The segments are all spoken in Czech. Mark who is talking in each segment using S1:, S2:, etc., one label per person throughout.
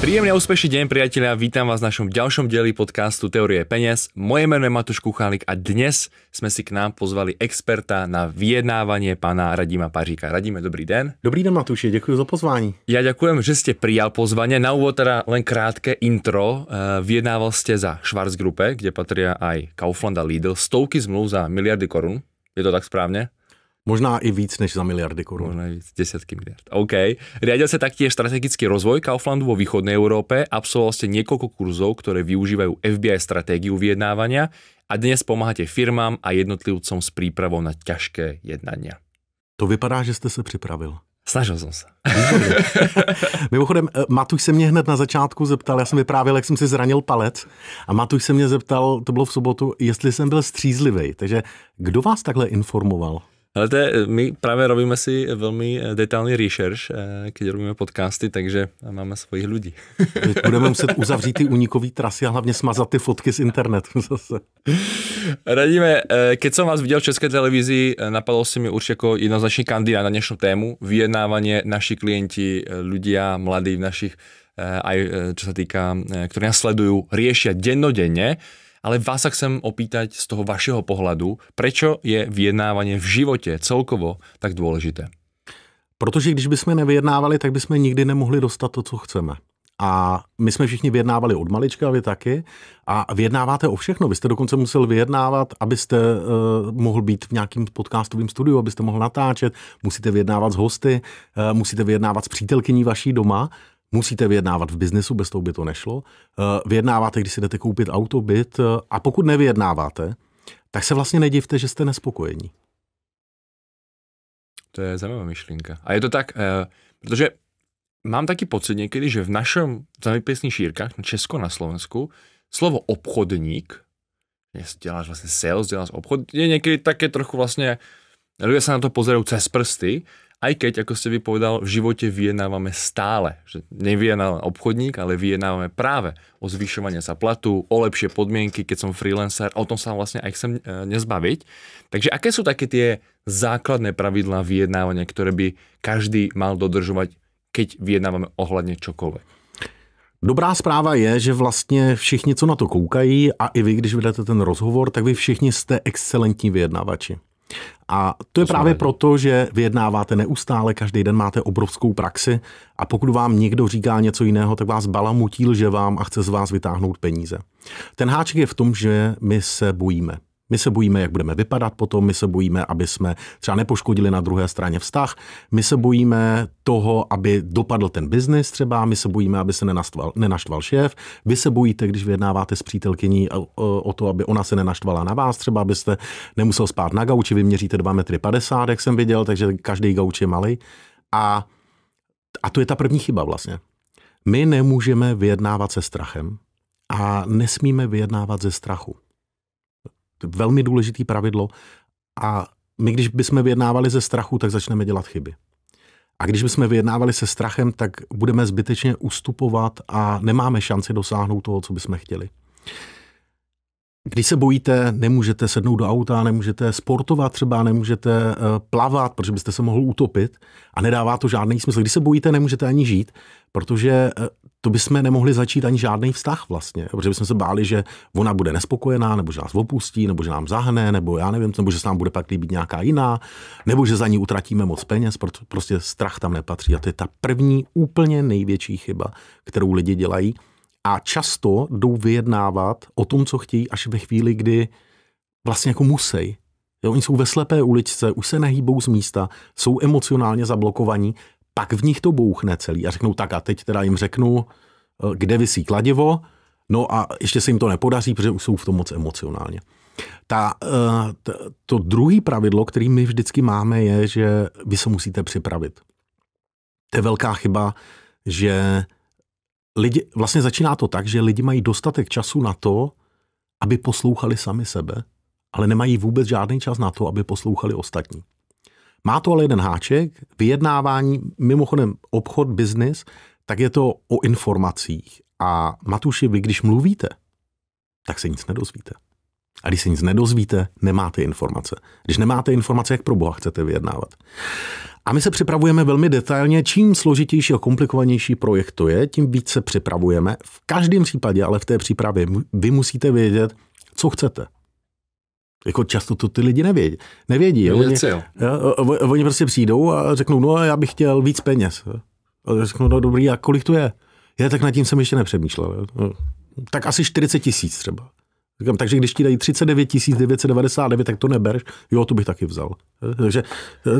S1: Príjemný a úspešný deň priatelia, vítam vás v našom ďalšom dieli podcastu Teorie peniaz. Moje meno je Matuš Kuchálik a dnes sme si k nám pozvali experta na vyjednávanie pana Radima Paříka. Radíme, dobrý den. Dobrý den Matuši, děkuji za pozvání. Já ďakujem, že ste prijal pozvanie. Na úvod teda len krátke intro. Eh, vyjednával ste za Schwarzgruppe, kde patria aj Kaufland a Lidl, stovky zmluv za miliardy korun. Je to tak správně? Možná i víc než za miliardy korun. Možná i víc, desiatky miliard. OK. Riadil sa taktiež strategický rozvoj Kauflandu vo východnej Európe, absolvoval ste niekoľko kurzov, ktoré využívajú FBI stratégiu vyjednávania a dnes pomáhate firmám a jednotlivcom s prípravou na ťažké jednania. To vypadá, že jste se připravil. Snažil jsem se.
S2: Mimochodem, eh, Matuš se mě hned na začátku zeptal, já jsem vyprávěl, jak jsem si zranil palec a Matuš se mě zeptal, to bylo v sobotu, jestli jsem byl střízlivý. Takže kdo vás takhle informoval?
S1: Ale to je, eh, my právě robíme si velmi eh, detailní research, eh, když robíme podcasty, takže máme svojich lidí. Teď budeme muset uzavřít
S2: ty unikové trasy a hlavně smazat ty fotky z internetu zase.
S1: Radíme, keď jsem vás viděl v České televizi, napadlo si mi už jako jednoznačný kandidát na dnešní tému, vyjednávání naši klienti, a mladí v našich, aj čo týká, kteří ktorí nás sledují, riešia dennodenně ale vás sa chcem opýtať z toho vašeho pohledu, prečo je vyjednávanie v životě celkovo tak důležité?
S2: Protože když bychom nevyjednávali, tak bychom nikdy nemohli dostat to, co chceme. A my jsme všichni vyjednávali od malička, vy taky. A vyjednáváte o všechno. Vy jste dokonce musel vyjednávat, abyste uh, mohl být v nějakým podcastovém studiu, abyste mohl natáčet. Musíte vyjednávat s hosty, uh, musíte vyjednávat s přítelkyní vaší doma musíte vyjednávat v biznesu, bez toho by to nešlo. Eh, vyjednáváte, když si jdete koupit auto, byt eh, a pokud nevyjednáváte, tak se vlastně nedivte, že jste nespokojení.
S1: To je zajímavá myšlenka. A je to tak, e, protože mám taky pocit někdy, že v našem zeměpisných šírkách, na Česko, na Slovensku, slovo obchodník, děláš vlastně sales, děláš obchod, je někdy také trochu vlastně, lidé se na to pozerají cez prsty Aj keď, ako ste vypovedal, v živote vyjednávame stále. Že nevyjednáva obchodník, ale vyjednávame práve o zvyšovanie sa platu, o lepšie podmienky, keď som freelancer. O tom sa vlastne aj chcem e, nezbaviť. Takže aké sú také tie základné pravidlá vyjednávania, ktoré by každý mal dodržovať, keď vyjednávame ohľadne čokoľvek?
S2: Dobrá zpráva je, že vlastně všichni, co na to koukají, a i vy, když vedete ten rozhovor, tak vy všichni jste excelentní vyjednavači. A to je právě proto, že vyjednáváte neustále, každý den máte obrovskou praxi a pokud vám někdo říká něco jiného, tak vás balamutí že vám a chce z vás vytáhnout peníze. Ten háček je v tom, že my se bojíme. My se bojíme, jak budeme vypadat potom, my se bojíme, aby jsme třeba nepoškodili na druhé straně vztah, my se bojíme toho, aby dopadl ten biznis třeba, my se bojíme, aby se nenaštval, nenaštval šéf, vy se bojíte, když vyjednáváte s přítelkyní o, eh, o, o to, aby ona se nenaštvala na vás, třeba abyste nemusel spát na gauči, vy měříte 2,50 metry, jak jsem viděl, takže každý gauč je malý. A, a to je ta první chyba vlastně. My nemůžeme vyjednávat se strachem a nesmíme vyjednávat ze strachu. To je velmi důležité pravidlo. A my, když bychom vyjednávali ze strachu, tak začneme dělat chyby. A když bychom vyjednávali se strachem, tak budeme zbytečně ustupovat a nemáme šanci dosáhnout toho, co bychom chtěli. Když se bojíte, nemůžete sednout do auta, nemůžete sportovat třeba, nemůžete eh, plavat, protože byste se mohl utopit a nedává to žádný smysl. Když se bojíte, nemůžete ani žít protože eh, to bychom nemohli začít ani žádný vztah vlastně, protože bychom se báli, že ona bude nespokojená, nebo že nás opustí, nebo že nám zahne, nebo já nevím, nebo že se nám bude pak líbit nějaká jiná, nebo že za ní utratíme moc peněz, prostě strach tam nepatří. A to je ta první úplně největší chyba, kterou lidi dělají. A často jdou vyjednávat o tom, co chtějí, až ve chvíli, kdy vlastně jako musí, Jo, oni jsou ve slepé uličce, už se nehýbou z místa, jsou emocionálně zablokovaní, tak v nich to bouchne celý a řeknou tak a teď teda jim řeknu, eh, kde vysí kladivo, no a ještě se jim to nepodaří, protože už jsou v tom moc emocionálně. Ta, eh, to druhý pravidlo, který my vždycky máme, je, že vy se musíte připravit. To je velká chyba, že lidi, vlastně začíná to tak, že lidi mají dostatek času na to, aby poslouchali sami sebe, ale nemají vůbec žádný čas na to, aby poslouchali ostatní. Má to ale jeden háček, vyjednávání, mimochodem obchod, biznis, tak je to o informacích. A Matuši, vy když mluvíte, tak se nic nedozvíte. A když se nic nedozvíte, nemáte informace. Když nemáte informace, jak pro Boha chcete vyjednávat. A my se připravujeme velmi detailně. Čím složitější a komplikovanější projekt to je, tím víc se připravujeme. V každém případě, ale v té přípravě, vy musíte vědět, co chcete jako často to ty lidi nevědí. nevědí jo? Oni, jo. Jo, oni prostě přijdou a řeknou, no já bych chtěl víc peněz. A řeknu, no dobrý, a kolik to je? Já tak nad tím jsem ještě nepřemýšlel. Jo? No, tak asi 40 tisíc třeba. Říkám, takže když ti dají 39 999, tak to nebereš. Jo, to bych taky vzal. Takže,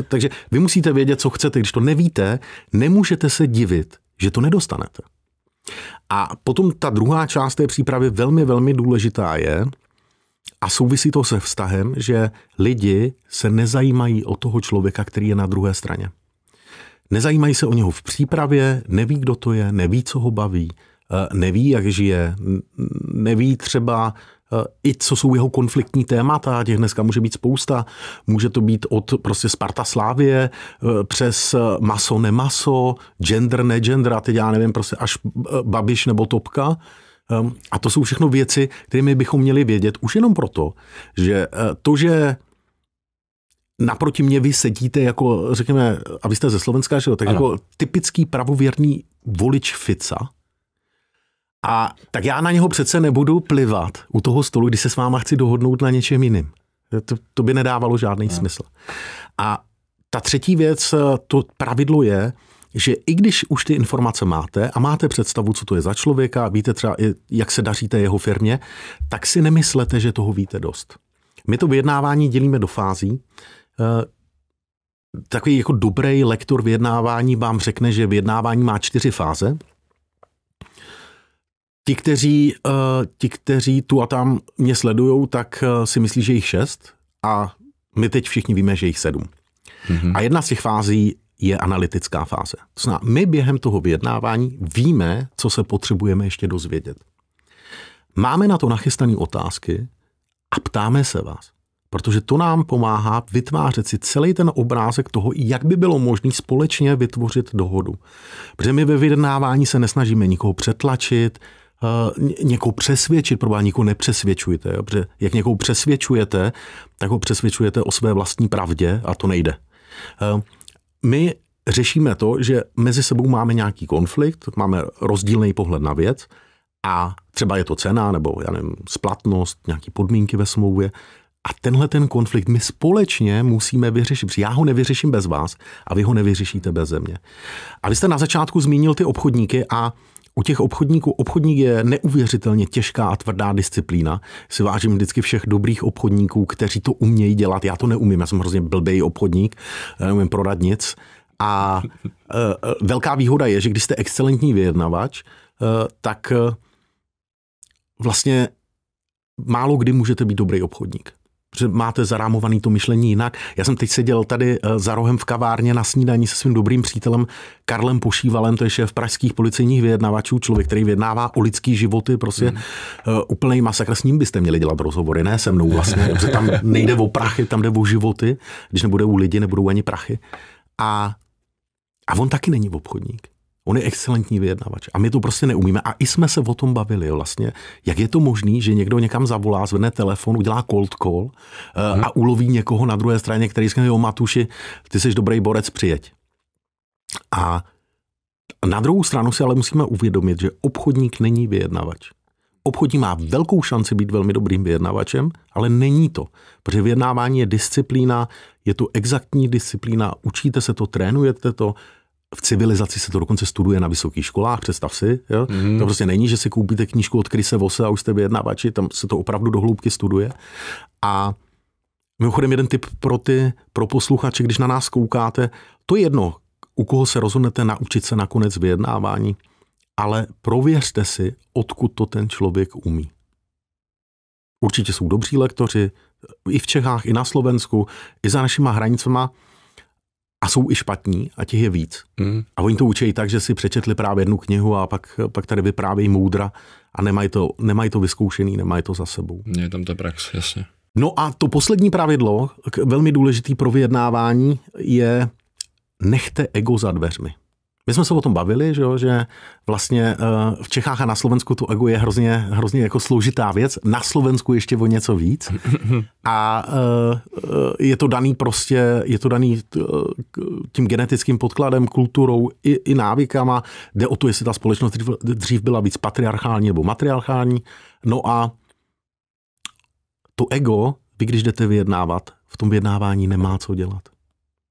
S2: takže vy musíte vědět, co chcete. Když to nevíte, nemůžete se divit, že to nedostanete. A potom ta druhá část té přípravy velmi, velmi důležitá je, a souvisí to se vztahem, že lidi se nezajímají o toho člověka, který je na druhé straně. Nezajímají se o něho v přípravě, neví, kdo to je, neví, co ho baví, eh, neví, jak žije, neví třeba eh, i co jsou jeho konfliktní témata, těch dneska může být spousta. Může to být od prostě Sparta Slávie eh, přes maso, nemaso, gender, gender, a teď já nevím, prostě až Babiš nebo Topka. Ehm, a to jsou všechno věci, které my bychom měli vědět už jenom proto, že eh, to, že naproti mě vy sedíte jako, řekněme, a vy jste ze Slovenska, že jo, tak ano. jako typický pravověrný volič Fica, a tak já na něho přece nebudu plivat u toho stolu, když se s váma chci dohodnout na něčem jiným. To, to by nedávalo žádný no. smysl. A ta třetí věc, eh, to pravidlo je, že i když už ty informace máte a máte představu, co to je za člověka víte třeba, i, jak se daříte jeho firmě, tak si nemyslete, že toho víte dost. My to vyjednávání dělíme do fází. Eh, takový jako dobrý lektor vyjednávání vám řekne, že vyjednávání má čtyři fáze. Ti, kteří, eh, ti, kteří tu a tam mě sledují, tak eh, si myslí, že jich šest a my teď všichni víme, že jich sedm. Mm-hmm. A jedna z těch fází je analytická fáze. To znamená, my během toho vyjednávání víme, co se potřebujeme ještě dozvědět. Máme na to nachystané otázky a ptáme se vás, protože to nám pomáhá vytvářet si celý ten obrázek toho, jak by bylo možné společně vytvořit dohodu. Protože my ve vyjednávání se nesnažíme nikoho přetlačit, eh, někoho přesvědčit, proba nikoho nepřesvědčujte. Jo? Protože jak někoho přesvědčujete, tak ho přesvědčujete o své vlastní pravdě a to nejde. Eh, my řešíme to, že mezi sebou máme nějaký konflikt, máme rozdílný pohled na věc a třeba je to cena nebo já nevím, splatnost, nějaké podmínky ve smlouvě. A tenhle ten konflikt my společně musíme vyřešit, protože já ho nevyřeším bez vás a vy ho nevyřešíte bez země. A vy jste na začátku zmínil ty obchodníky a u těch obchodníků, obchodník je neuvěřitelně těžká a tvrdá disciplína. Si vážím vždycky všech dobrých obchodníků, kteří to umějí dělat. Já to neumím, já jsem hrozně blbý obchodník, neumím prodat nic. A e, e, velká výhoda je, že když jste excelentní vyjednavač, e, tak vlastně málo kdy můžete být dobrý obchodník máte zarámovaný to myšlení jinak. Já jsem teď seděl tady eh, za rohem v kavárně na snídaní se svým dobrým přítelem Karlem Pošívalem, to je šéf pražských policejních vyjednavačů, člověk, který vyjednává o lidský životy, prostě mm. uh, eh, úplný masakr. S ním byste měli dělat rozhovory, ne se mnou vlastně, protože tam nejde o prachy, tam jde o životy, když nebude u lidi, nebudou ani prachy. A, a on taky není obchodník. On je excelentní vyjednavač. A my to prostě neumíme. A i jsme se o tom bavili vlastně. Jak je to možné, že někdo někam zavolá, zvedne telefon, udělá cold call hmm. a uloví někoho na druhé straně, který říká, jo Matuši, ty jsi dobrý borec, přijeď. A na druhou stranu si ale musíme uvědomit, že obchodník není vyjednavač. Obchodník má velkou šanci být velmi dobrým vyjednavačem, ale není to, protože vyjednávání je disciplína, je to exaktní disciplína, učíte se to, trénujete to, v civilizaci se to dokonce studuje na vysokých školách, představ si. Jo? Mm. To prostě není, že si koupíte knížku od Krise Vose a už jste vyjednavači, tam se to opravdu do hloubky studuje. A mimochodem jeden tip pro ty, pro posluchače, když na nás koukáte, to je jedno, u koho se rozhodnete naučit se nakonec vyjednávání, ale prověřte si, odkud to ten člověk umí. Určitě jsou dobří lektoři, i v Čechách, i na Slovensku, i za našima hranicema, a jsou i špatní a těch je víc. Mm. A oni to učejí tak, že si přečetli právě jednu knihu a pak, pak tady vyprávějí moudra a nemají to, nemají to vyzkoušený, nemají to za sebou. Je
S1: tam ta prax, jasně.
S2: No a to poslední pravidlo, velmi důležitý pro vyjednávání, je nechte ego za dveřmi. My jsme se o tom bavili, že, jo, že vlastně eh, v Čechách a na Slovensku to ego je hrozně, hrozně jako složitá věc, na Slovensku ještě o něco víc a eh, je to daný prostě, je to daný eh, tím genetickým podkladem, kulturou i, i návykama, jde o to, jestli ta společnost dřív byla víc patriarchální nebo matriarchální, no a to ego, vy když jdete vyjednávat, v tom vyjednávání nemá co dělat.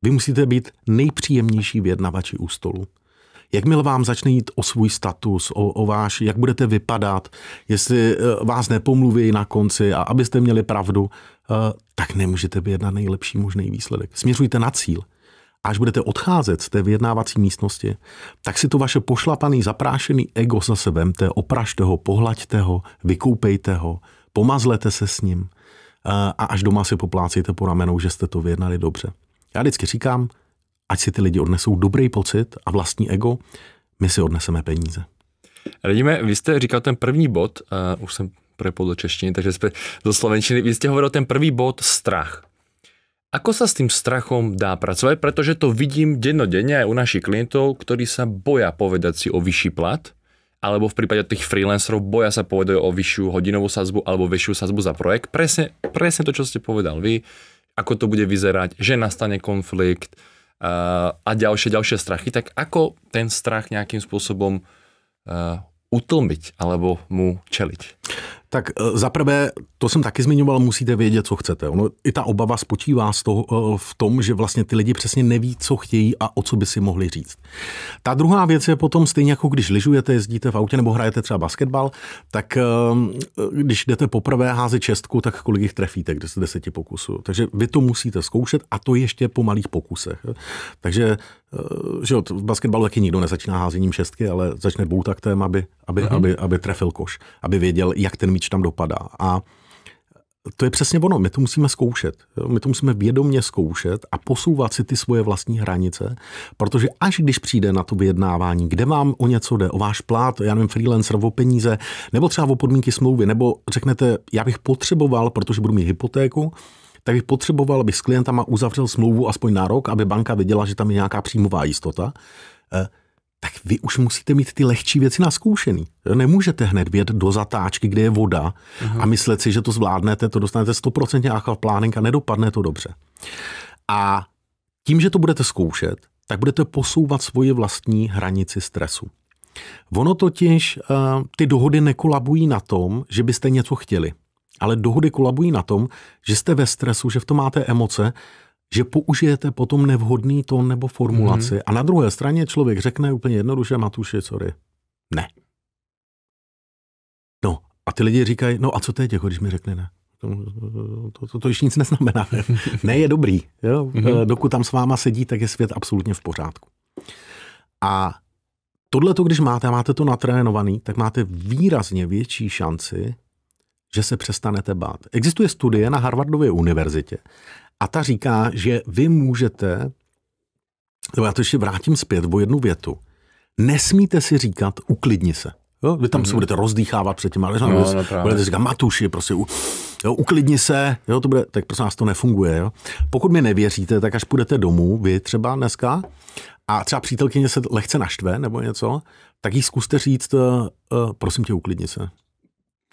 S2: Vy musíte být nejpříjemnější vyjednavači u stolu Jakmile vám začne jít o svůj status, o, o váš, jak budete vypadat, jestli eh, vás nepomluví na konci a abyste měli pravdu, eh, tak nemůžete vyjednat nejlepší možný výsledek. Směřujte na cíl až budete odcházet z té vyjednávací místnosti, tak si to vaše pošlapaný, zaprášený ego zase vemte, opražte ho, pohlaďte ho, vykoupejte ho, pomazlete se s ním eh, a až doma si poplácejte po ramenou, že jste to vyjednali dobře. Já vždycky říkám, ať si ty lidi odnesou dobrý pocit a vlastní ego, my si odneseme peníze.
S1: Radíme, vy jste říkal ten první bod, uh, už jsem prepol do češtiny, takže zpět do slovenčiny, vy jste hovoril ten první bod strach. Ako sa s tým strachom dá pracovať? Pretože to vidím dennodenne aj u našich klientov, ktorí sa boja povedať si o vyšší plat, alebo v prípade tých freelancerov boja sa povedať o vyššiu hodinovú sazbu alebo vyššiu sazbu za projekt. Presne, presne to, čo ste povedal vy, ako to bude vyzerať, že nastane konflikt, Eh, a ďalšie, ďalšie strachy, tak ako ten strach nejakým spôsobom eh, utlmiť alebo mu čeliť? Tak eh, za prvé, to jsem
S2: taky zmiňoval, musíte vědět, co chcete. Ono, I ta obava spočívá z toho, eh, v tom, že vlastně ty lidi přesně neví, co chtějí a o co by si mohli říct. Ta druhá věc je potom stejně jako když lyžujete, jezdíte v autě nebo hrajete třeba basketbal, tak eh, když jdete poprvé házet čestku, tak kolik jich trefíte, když se deseti pokusů. Takže vy to musíte zkoušet a to ještě po malých pokusech. Takže že jo, v basketbalu taky nikdo nezačíná házením šestky, ale začne boutaktem, aby, aby, mm-hmm. aby, aby trefil koš, aby věděl, jak ten míč tam dopadá. A to je přesně ono, my to musíme zkoušet. Jo? My to musíme vědomně zkoušet a posouvat si ty svoje vlastní hranice, protože až když přijde na to vyjednávání, kde vám o něco jde, o váš plát, já nevím, freelancer, o peníze, nebo třeba o podmínky smlouvy, nebo řeknete, já bych potřeboval, protože budu mít hypotéku, tak bych potřeboval, abych s klientama uzavřel smlouvu aspoň na rok, aby banka viděla, že tam je nějaká příjmová jistota. Eh, tak vy už musíte mít ty lehčí věci naskoušený. Nemůžete hned vjet do zatáčky, kde je voda Aha. Mhm. a myslet si, že to zvládnete, to dostanete 100% nějaká plánek a nedopadne to dobře. A tím, že to budete zkoušet, tak budete posouvat svoji vlastní hranici stresu. Ono totiž, eh, ty dohody nekolabují na tom, že byste něco chtěli, ale dohody kolabují na tom, že jste ve stresu, že v tom máte emoce že použijete potom nevhodný tón nebo formulaci. Mm-hmm. A na druhé straně člověk řekne úplně jednoduše, Matuši, sorry, ne. No a ty lidi říkají, no a co teď, jako když mi řekne ne? To, to, to již nic neznamená. ne, je dobrý. Jo? Mm-hmm. Dokud tam s váma sedí, tak je svět absolutně v pořádku. A tohle to, když máte, a máte to natrénovaný, tak máte výrazně větší šanci, že se přestanete bát. Existuje studie na Harvardově univerzitě, a ta říká, že vy můžete, nebo já to ještě vrátím zpět o jednu větu, nesmíte si říkat uklidni se. Jo? Vy tam mm-hmm. se budete rozdýchávat před těma Ale no, no, budete říkat matuši, prostě u, jo, uklidni se, jo, to bude, tak prosím vás to nefunguje. Jo? Pokud mi nevěříte, tak až půjdete domů, vy třeba dneska, a třeba přítelkyně se lehce naštve nebo něco, tak jí zkuste říct, uh, prosím tě, uklidni se.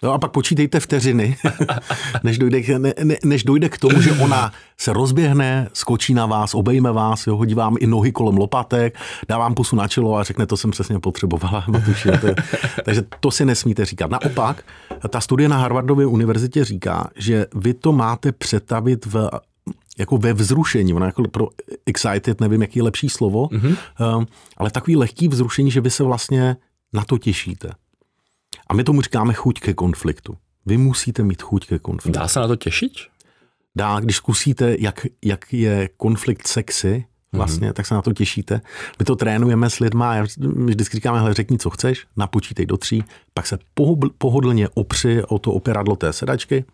S2: No a pak počítejte vteřiny, než dojde, ne, ne, než dojde k tomu, že ona se rozběhne, skočí na vás, obejme vás, jo, hodí vám i nohy kolem lopatek, dá vám pusu na čelo a řekne, to jsem přesně potřebovala. Matuši, to je, takže to si nesmíte říkat. Naopak, ta studie na Harvardově univerzitě říká, že vy to máte přetavit v jako ve vzrušení, ono jako pro excited, nevím, jaký je lepší slovo, mm-hmm. ale takový lehký vzrušení, že vy se vlastně na to těšíte. A my tomu říkáme chuť ke konfliktu. Vy musíte mít chuť ke konfliktu. Dá se na to těšit? Dá, když zkusíte, jak, jak je konflikt sexy, vlastně, mm-hmm. tak se na to těšíte. My to trénujeme s lidma, já, my vždycky říkáme, hele, řekni, co chceš, napočítej do tří, pak se pohodlně opři o to operadlo té sedačky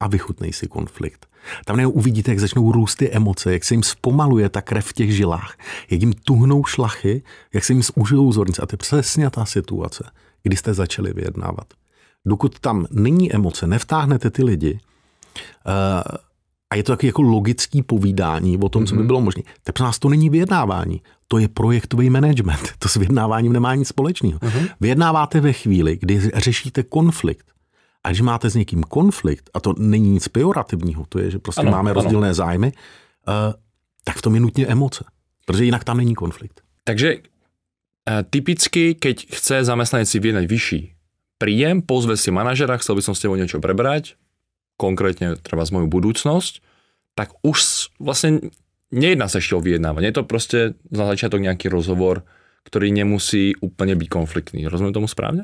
S2: a vychutnej si konflikt. Tam nejen uvidíte, jak začnou růst ty emoce, jak se jim zpomaluje ta krev v těch žilách, jak jim tuhnou šlachy, jak se jim zúžijou zornice. A to je přesně ta situace, kdy jste začali vyjednávat. Dokud tam není emoce, nevtáhnete ty lidi, eh, a je to taky jako logický povídání o tom, co by mhm. bylo možné. Tak pro nás to není vyjednávání, to je projektový management. To s vyjednáváním nemá nic společného. Uh-huh. Vyjednáváte ve chvíli, kdy řešíte konflikt. A když máte s někým konflikt, a to není nic pejorativního, to je, že prostě ano, máme ano. rozdílné zájmy, uh, tak v tom je nutně
S1: emoce, protože jinak tam není konflikt. Takže Eh, typicky, keď chce zamestnanec si vyjednať vyšší príjem, pozve si manažera, chcel by som s tebou niečo prebrať, konkrétne treba z moju budúcnosť, tak už vlastne nejedná se ešte o vyjednávanie. Je to prostě na začiatok nějaký rozhovor, který nemusí úplně být konfliktní. Rozumím tomu správně?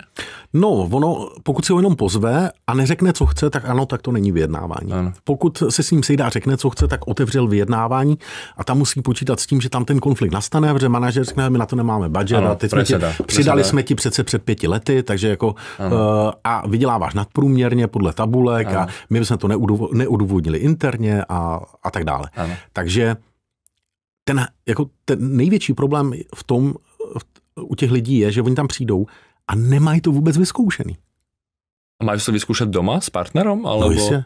S1: No, ono, pokud
S2: si ho jenom pozve a neřekne, co chce, tak ano, tak to není vyjednávání. Ano. Pokud se s ním sejde a řekne, co chce, tak otevřel vyjednávání a tam musí počítat s tím, že tam ten konflikt nastane, protože manažer řekne, my na to nemáme budget ano, a teď preseda, jsme ti, přidali jsme ti přece před pěti lety, takže jako uh, a vyděláváš nadprůměrně podle tabulek ano. a my jsme to neudůvodnili interně a, a tak dále. Ano. Takže ten, jako ten největší problém v tom, u těch lidí je, že oni tam přijdou a nemají to vůbec vyzkoušený.
S1: A máš to vyzkoušet doma s
S2: partnerom? No, alebo... No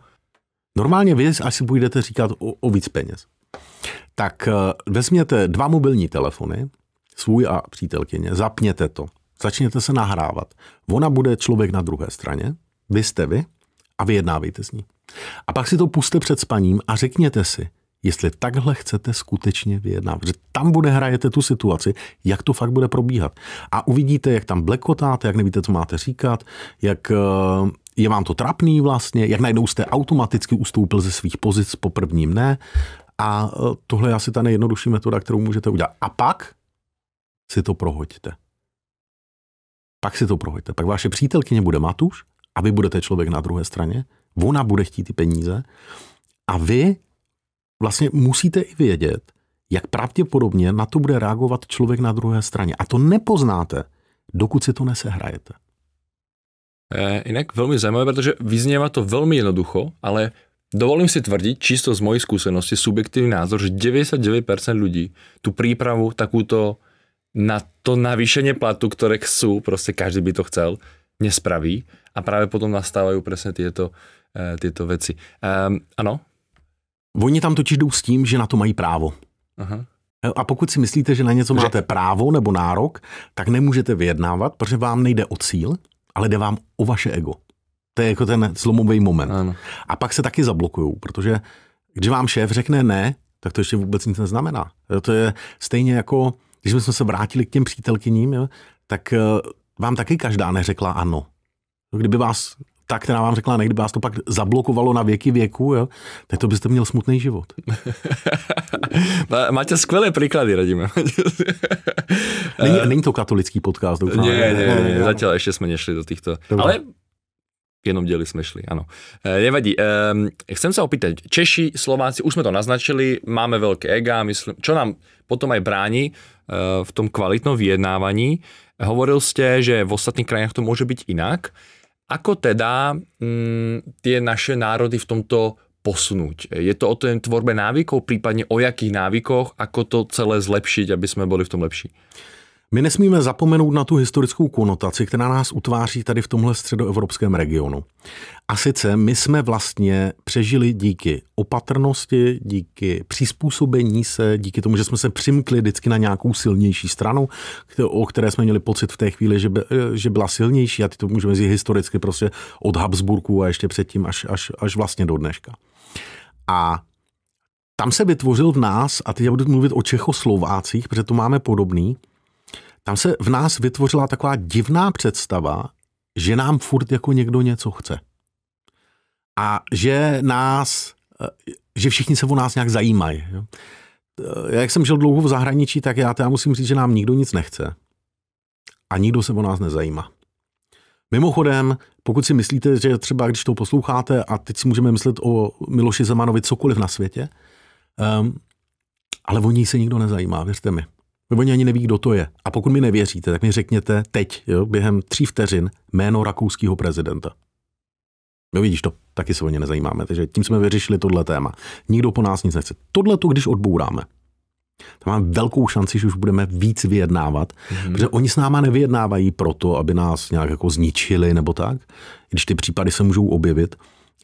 S2: Normálně vy, až si půjdete říkat o, o víc peněz. Tak eh, vezměte dva mobilní telefony, svůj a přítelkyně, zapněte to, začněte se nahrávat. Ona bude člověk na druhé straně, vy jste vy a vyjednávejte s ní. A pak si to puste před spaním a řekněte si, jestli takhle chcete skutečně vyjednávat. Protože tam bude hrajete tu situaci, jak to fakt bude probíhat. A uvidíte, jak tam blekotáte, jak nevíte, co máte říkat, jak eh, je vám to trapný vlastně, jak najednou jste automaticky ustoupil ze svých pozic po prvním ne. A eh, tohle je asi ta nejjednodušší metoda, kterou můžete udělat. A pak si to prohoďte. Pak si to prohoďte. Pak vaše přítelkyně bude Matuš a vy budete člověk na druhé straně. Ona bude chtít ty peníze a vy vlastně musíte i vědět, jak pravděpodobně na to bude reagovat člověk na druhé straně. A to nepoznáte, dokud si to nesehrajete.
S1: Eh, jinak velmi zajímavé, protože vyzněvá to velmi jednoducho, ale Dovolím si tvrdit, čisto z mojej skúsenosti, subjektivní názor, že 99% lidí tu přípravu takuto na to navýšení platu, které chcú, prostě každý by to chcel, nespraví a právě potom nastávají přesně tyto, uh, věci. Um, ano? Oni tam totiž jdou s tím, že na to mají právo. Aha.
S2: E, a pokud si myslíte, že na něco máte že... právo nebo nárok, tak nemůžete vyjednávat, protože vám nejde o cíl, ale jde vám o vaše ego. To je jako ten zlomový moment. Ano. A pak se taky zablokují, protože když vám šéf řekne ne, tak to ještě vůbec nic neznamená. E, to je stejně jako, když jsme se vrátili k těm přítelkyním, tak e, vám taky každá neřekla ano. Kdyby vás ta, která vám řekla, nejde, vás to pak zablokovalo na věky věku, jo? tak to byste měl smutný život.
S1: Máte skvělé příklady, Radíme. není, není,
S2: to katolický podcast, doufám. Ne, ne, ne, ne,
S1: zatím ještě jsme nešli do těchto. Ale jenom děli jsme šli, ano. E, nevadí, e, chcem se opýtať, Češi, Slováci, už jsme to naznačili, máme velké ega, myslím, čo nám potom aj brání e, v tom kvalitnom vyjednávaní. Hovoril jste, že v ostatních krajinách to může být jinak. Ako teda mm, tie naše národy v tomto posunúť? Je to o té tvorbe návykov, prípadne o jakých návykoch, ako to celé zlepšiť, aby sme boli v tom lepší?
S2: My nesmíme zapomenout na tu historickou konotaci, která nás utváří tady v tomhle středoevropském regionu. A sice my jsme vlastně přežili díky opatrnosti, díky přizpůsobení se, díky tomu, že jsme se přimkli vždycky na nějakou silnější stranu, o které jsme měli pocit v té chvíli, že, by, že byla silnější. A ty to můžeme říct historicky prostě od Habsburku a ještě předtím až, až, až vlastně do dneška. A tam se vytvořil v nás, a teď já budu mluvit o Čechoslovácích, protože to máme podobný, tam se v nás vytvořila taková divná představa, že nám furt jako někdo něco chce. A že nás, eh, že všichni se o nás nějak zajímají. Eh, jak jsem žil dlouho v zahraničí, tak já teda musím říct, že nám nikdo nic nechce. A nikdo se o nás nezajímá. Mimochodem, pokud si myslíte, že třeba když to posloucháte a teď si můžeme myslet o Miloši Zemanovi cokoliv na světě, um, ale o ní se nikdo nezajímá, věřte mi oni ani neví, kdo to je. A pokud mi nevěříte, tak mi řekněte teď, jo, během tří vteřin, jméno rakouského prezidenta. No vidíš to, taky se o ně nezajímáme, takže tím jsme vyřešili tohle téma. Nikdo po nás nic nechce. Tohle to, když odbouráme, tam mám velkou šanci, že už budeme víc vyjednávat, mm-hmm. protože oni s náma nevyjednávají proto, aby nás nějak jako zničili nebo tak, když ty případy se můžou objevit,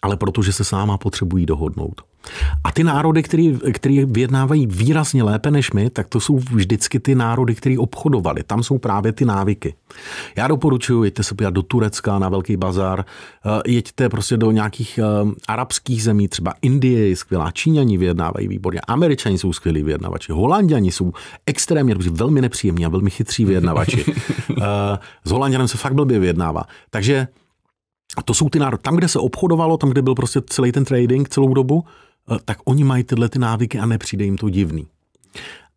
S2: ale protože se s náma potřebují dohodnout. A ty národy, které vyjednávají výrazně lépe než my, tak to jsou vždycky ty národy, které obchodovali. Tam jsou právě ty návyky. Já doporučuji, jeďte se podívat do Turecka na Velký bazar, eh, jeďte prostě do nějakých eh, arabských zemí, třeba Indie je skvělá, Číňani vyjednávají výborně, Američani jsou skvělí vyjednavači, Holandiani jsou extrémně, velmi nepříjemní a velmi chytří vyjednavači. Eh, s Holandianem se fakt blbě vyjednává. Takže to jsou ty národy. Tam, kde se obchodovalo, tam, kde byl prostě celý ten trading celou dobu, Eh, tak oni mají tyhle ty návyky a nepřijde jim to divný.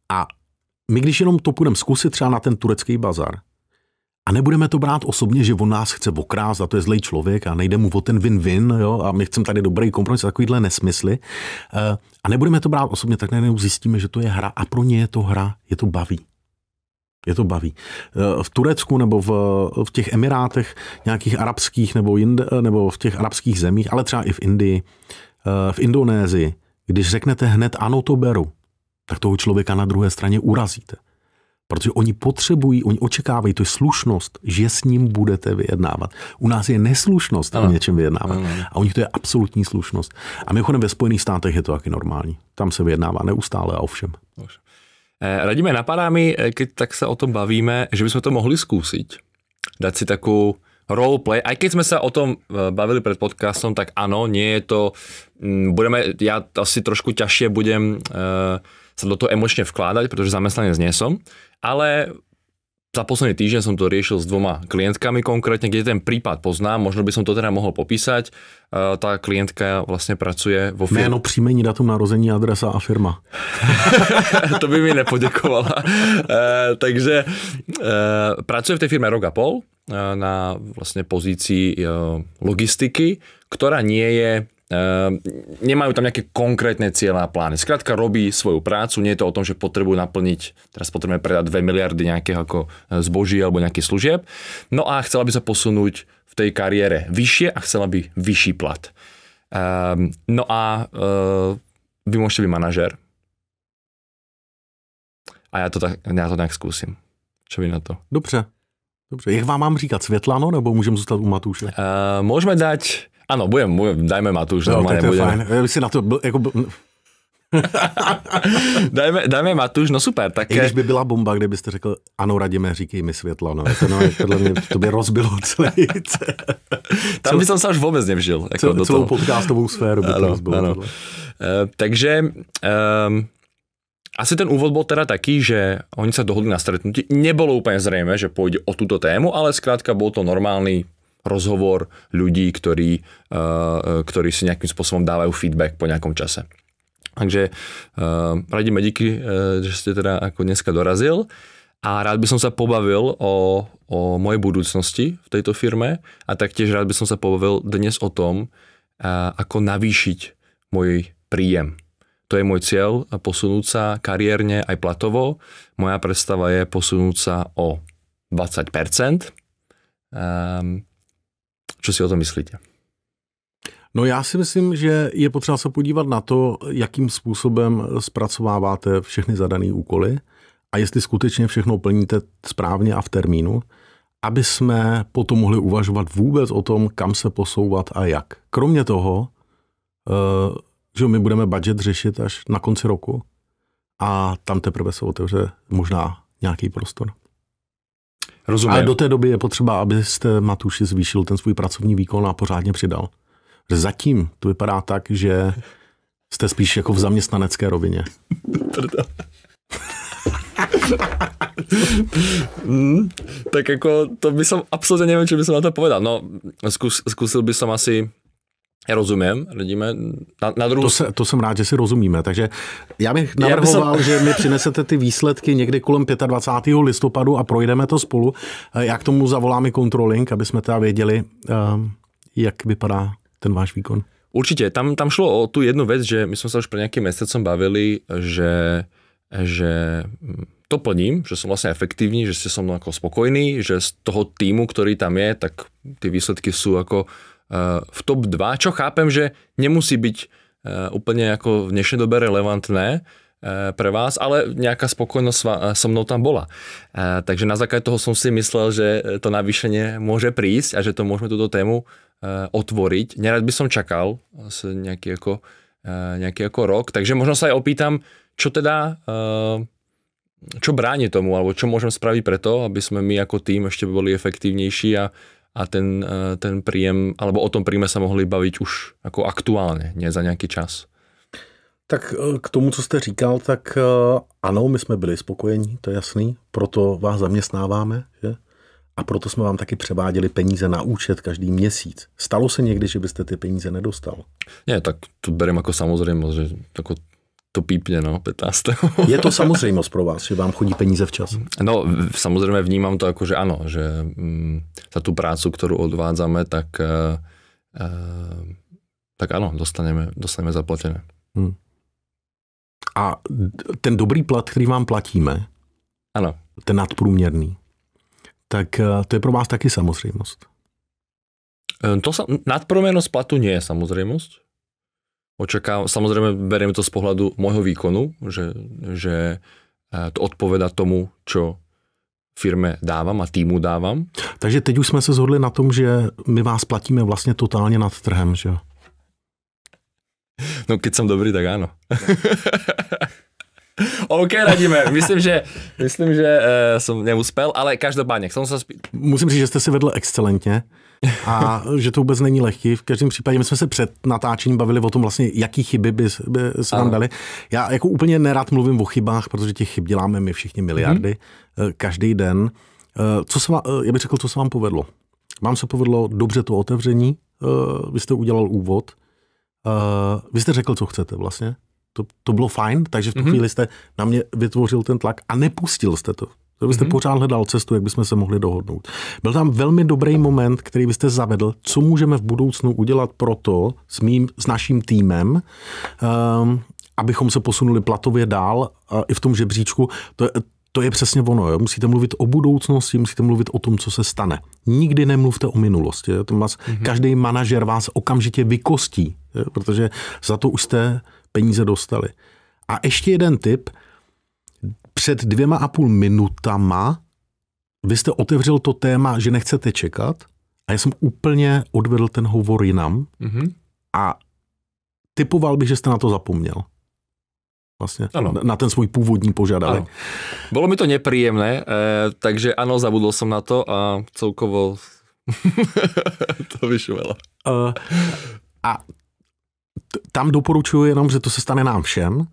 S2: A my když jenom to půjdeme zkusit třeba na ten turecký bazar, a nebudeme to brát osobně, že on nás chce okrást a to je zlej člověk a nejde mu o ten win-win jo, a my chceme tady dobrý kompromis a takovýhle nesmysly. Eh, a nebudeme to brát osobně, tak najednou zjistíme, že to je hra a pro ně je to hra, je to baví. Je to baví. Eh, v Turecku nebo v, v těch Emirátech nějakých arabských nebo jinde, nebo v těch arabských zemích, ale třeba i v Indii, v Indonésii, když řeknete hned ano, to beru, tak toho člověka na druhé straně urazíte. Protože oni potřebují, oni očekávají, to je slušnost, že s ním budete vyjednávat. U nás je neslušnost ano. o něčem vyjednávat. Ano. A u nich to je absolutní slušnost. A mimochodem ve Spojených státech je to taky normální. Tam se vyjednává neustále a ovšem.
S1: Eh, Radíme, napadá mi, eh, když tak se o tom bavíme, že bychom to mohli zkusit. Dát si takovou roleplay, aj keď sme sa o tom eh, bavili pred podcastom, tak ano, nie je to, mm, budeme, ja asi trošku ťažšie budem uh, eh, sa do toho emočne vkládať, pretože zamestnanec nie som, ale za posledný týždeň som to riešil s dvoma klientkami konkrétne, kde ten prípad poznám, možno by som to teda mohol popísať. Uh, eh, tá klientka vlastne pracuje vo firme. Meno,
S2: příjmení, datum narození, adresa a firma.
S1: to by mi nepoděkovala. Uh, takže uh, pracuje v té firmě rok a pol Eh, na vlastne pozícii eh, logistiky, ktorá nie je eh, nemajú tam nejaké konkrétne cieľe a plány. Skrátka robí svoju prácu, nie je to o tom, že potrebujú naplniť, teraz potrebujeme predať 2 miliardy nejakého ako zboží alebo nejakých služieb. No a chcela by sa posunúť v tej kariére vyššie a chcela by vyšší plat. Ehm, no a vy môžete byť manažer. A já to, tak, já to tak zkusím. Čo vy na to? Dobře. Dobře, jak vám mám říkat, Světlano, nebo můžeme zůstat u Matuše? Uh, eh, můžeme dát, ano, budem, budem dajme Matuš, no, normálně budeme. Fajn.
S2: Já bych si na to byl, jako byl...
S1: dajme, dajme Matuš, no super. Tak... I když eh,
S2: by byla bomba, kdybyste řekl, ano, radíme, říkej mi Světlano. to no, podle mě to by rozbilo celý.
S1: Tam by jsem se už vůbec nevžil. Jako celou, do celou podcastovou sféru by ano, to rozbilo. Ano. Uh, takže... Um, asi ten úvod byl teda taký, že oni se dohodli na stretnutí. Nebylo úplně zřejmé, že půjde o tuto tému, ale zkrátka byl to normální rozhovor lidí, kteří uh, eh, ktorí si nějakým způsobem dávají feedback po nějakém čase. Takže uh, eh, radíme díky, uh, že jste teda jako dneska dorazil a rád by som sa pobavil o, o mojej budoucnosti v této firme a taktiež rád by som sa pobavil dnes o tom, uh, ako navýšiť můj príjem to je môj cieľ, posunúť sa kariérne aj platovo. Moja predstava je posunúť sa o 20%. Um, čo si o tom myslíte? No já si myslím,
S2: že je potřeba se podívat na to, jakým způsobem zpracováváte všechny zadané úkoly a jestli skutečně všechno plníte správně a v termínu, aby jsme potom mohli uvažovat vůbec o tom, kam se posouvat a jak. Kromě toho, eh, že my budeme budget řešit až na konci roku a tam teprve se otevře možná nějaký prostor. Rozumím. Ale do té doby je potřeba, abyste Matuši zvýšil ten svůj pracovní výkon a pořádně přidal. Zatím to vypadá tak, že jste spíš jako v zaměstnanecké rovině.
S1: hmm, tak jako to by som absolutně nevím, co by som na to povedal. No, zkus, zkusil by som asi já rozumím, radíme. Na, na druhou... to, se,
S2: to jsem rád, že si rozumíme. Takže já bych navrhoval, já bych že mi přinesete ty výsledky někdy kolem 25. listopadu a projdeme to spolu. Eh, já k tomu zavolám i controlling, aby jsme teda věděli, eh, jak vypadá ten váš výkon.
S1: Určitě, tam, tam šlo o tu jednu věc, že my jsme se už před nějakým měsícem bavili, že, že hm, to plním, že jsem vlastně efektivní, že jsem jako spokojný, že z toho týmu, který tam je, tak ty výsledky jsou jako v top 2, čo chápem, že nemusí byť eh, úplně jako v dnešní době relevantné eh, pre vás, ale nějaká spokojnost so mnou tam bola. Eh, takže na základě toho som si myslel, že to navýšenie môže prísť a že to môžeme tuto tému otvoriť. Nerad by som čakal nějaký jako, nějaký jako rok, takže možno sa aj opýtam, čo teda čo brání tomu, alebo čo spravit spraviť preto, aby sme my jako tým ešte boli efektívnejší a a ten, eh, ten príjem, alebo o tom príjme sa mohli bavit už jako aktuálně, nie za nějaký čas.
S2: Tak eh, k tomu, co jste říkal, tak eh, ano, my jsme byli spokojení, to je jasný, proto vás zaměstnáváme, že? A proto jsme vám taky převáděli peníze na účet každý měsíc. Stalo se někdy, že byste ty peníze nedostal?
S1: Ne, tak to bereme jako samozřejmě, že jako to pípně, no, 15. je to samozřejmost pro vás, že vám chodí peníze včas? No, samozřejmě vnímám to jako, že ano, že mm, za tu práci, kterou odvádzáme, tak, e, tak ano, dostaneme, dostaneme zaplatené. Hmm. A ten dobrý plat, který vám
S2: platíme, ano. ten nadprůměrný, tak eh, to je pro vás taky
S1: samozřejmost. To sa, nadprůměrnost platu nie je samozřejmost. Očekávám, samozrejme beriem to z pohľadu môjho výkonu, že, že eh, to odpoveda tomu, čo firme dávám a týmu dávám. Takže teď už jsme
S2: se zhodli na tom, že my vás platíme vlastně totálně nad trhem, že jo?
S1: No, když jsem dobrý, tak ano. OK, radíme. Myslím, že, myslím, že uh, jsem neuspěl, ale každopádně, jsem se spí...
S2: Musím říct, že jste si vedl excelentně a že to vůbec není lehký. V každém případě my jsme se před natáčením bavili o tom vlastně, jaký chyby by, by se nám dali. Já jako úplně nerad mluvím o chybách, protože těch chyb děláme my všichni miliardy hmm. každý den. Eh, co se vám, eh, já bych řekl, co se vám povedlo? Vám se povedlo dobře to otevření, vy jste udělal úvod, vy jste řekl, co chcete vlastně, to, to bylo fajn, takže v tu mm-hmm. chvíli jste na mě vytvořil ten tlak a nepustil jste to. To byste mm-hmm. pořád hledal cestu, jak bychom se mohli dohodnout. Byl tam velmi dobrý moment, který byste zavedl, co můžeme v budoucnu udělat pro to s, mým, s naším týmem, um, abychom se posunuli platově dál uh, i v tom žebříčku. To je, to je přesně ono. Jo? Musíte mluvit o budoucnosti, musíte mluvit o tom, co se stane. Nikdy nemluvte o minulosti. Jo? To mm-hmm. Každý manažer vás okamžitě vykostí, jo? protože za to už jste peníze dostali. A ještě jeden tip – před dvěma a půl minutama vy jste otevřel to téma, že nechcete čekat a já jsem úplně odvedl ten hovor jinam mm-hmm. a typoval bych, že jste na to zapomněl. Vlastně ano. na ten svůj původní požadavek.
S1: Bylo mi to nepříjemné, eh, takže ano, zabudl jsem na to a celkovo to vyšumelo. Uh, eh, a
S2: t- tam doporučuji jenom, že to se stane nám všem.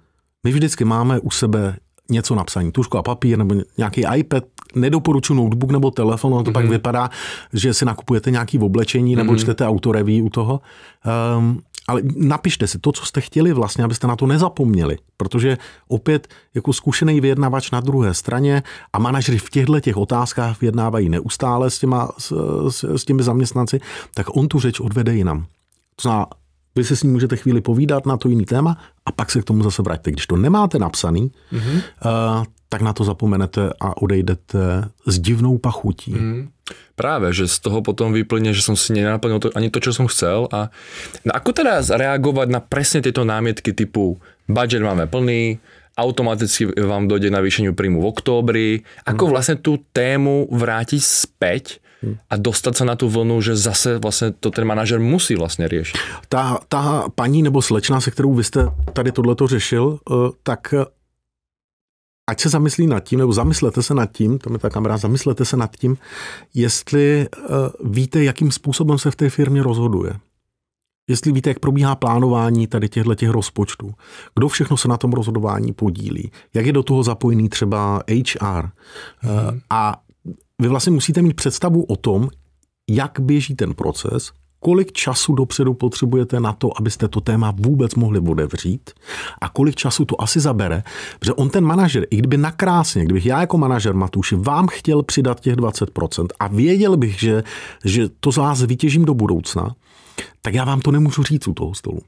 S2: My vždycky máme u sebe něco napsaný, tušku a papír nebo nějaký iPad, nedoporučuji notebook nebo telefon, ono to mm-hmm. pak mhm. vypadá, že si nakupujete nějaký oblečení nebo mm-hmm. čtete autoreví u toho. Um, ale napište si to, co jste chtěli vlastně, abyste na to nezapomněli, protože opět jako zkušený vyjednavač na druhé straně a manažeři v těchto těch otázkách vyjednávají neustále s, těma, s, s, s těmi zaměstnanci, tak on tu řeč odvede jinam. To znamená, vy si s ním můžete chvíli povídat na to jiný téma a pak se k tomu zase vraťte. Když to nemáte napsaný, mm-hmm. uh, tak na to zapomenete a odejdete s divnou pachutí.
S1: Mm. Právě, že z toho potom vyplně, že jsem si nenaplnil to, ani to, co jsem chcel. A no ako teda zareagovat na přesně tyto námětky typu budget máme plný, automaticky vám dojde na výšení príjmu v oktobri. Ako mm. tu tému vrátit zpět? a dostat se na tu vlnu, že zase vlastně to ten manažer musí vlastně řešit.
S2: Ta, ta paní nebo slečna, se kterou vy jste tady tohleto řešil, eh, tak eh, ať se zamyslí nad tím, nebo zamyslete se nad tím, tam je ta kamera, zamyslete se nad tím, jestli eh, víte, jakým způsobem se v té firmě rozhoduje. Jestli víte, jak probíhá plánování tady těchto těch rozpočtů, kdo všechno se na tom rozhodování podílí, jak je do toho zapojený třeba HR. Mm. A vy vlastně musíte mít představu o tom, jak běží ten proces, kolik času dopředu potřebujete na to, abyste to téma vůbec mohli odevřít a kolik času to asi zabere, protože on ten manažer, i kdyby nakrásně, kdybych já jako manažer Matuši vám chtěl přidat těch 20% a věděl bych, že, že to z vás vytěžím do budoucna, tak já vám to nemůžu říct u toho stolu.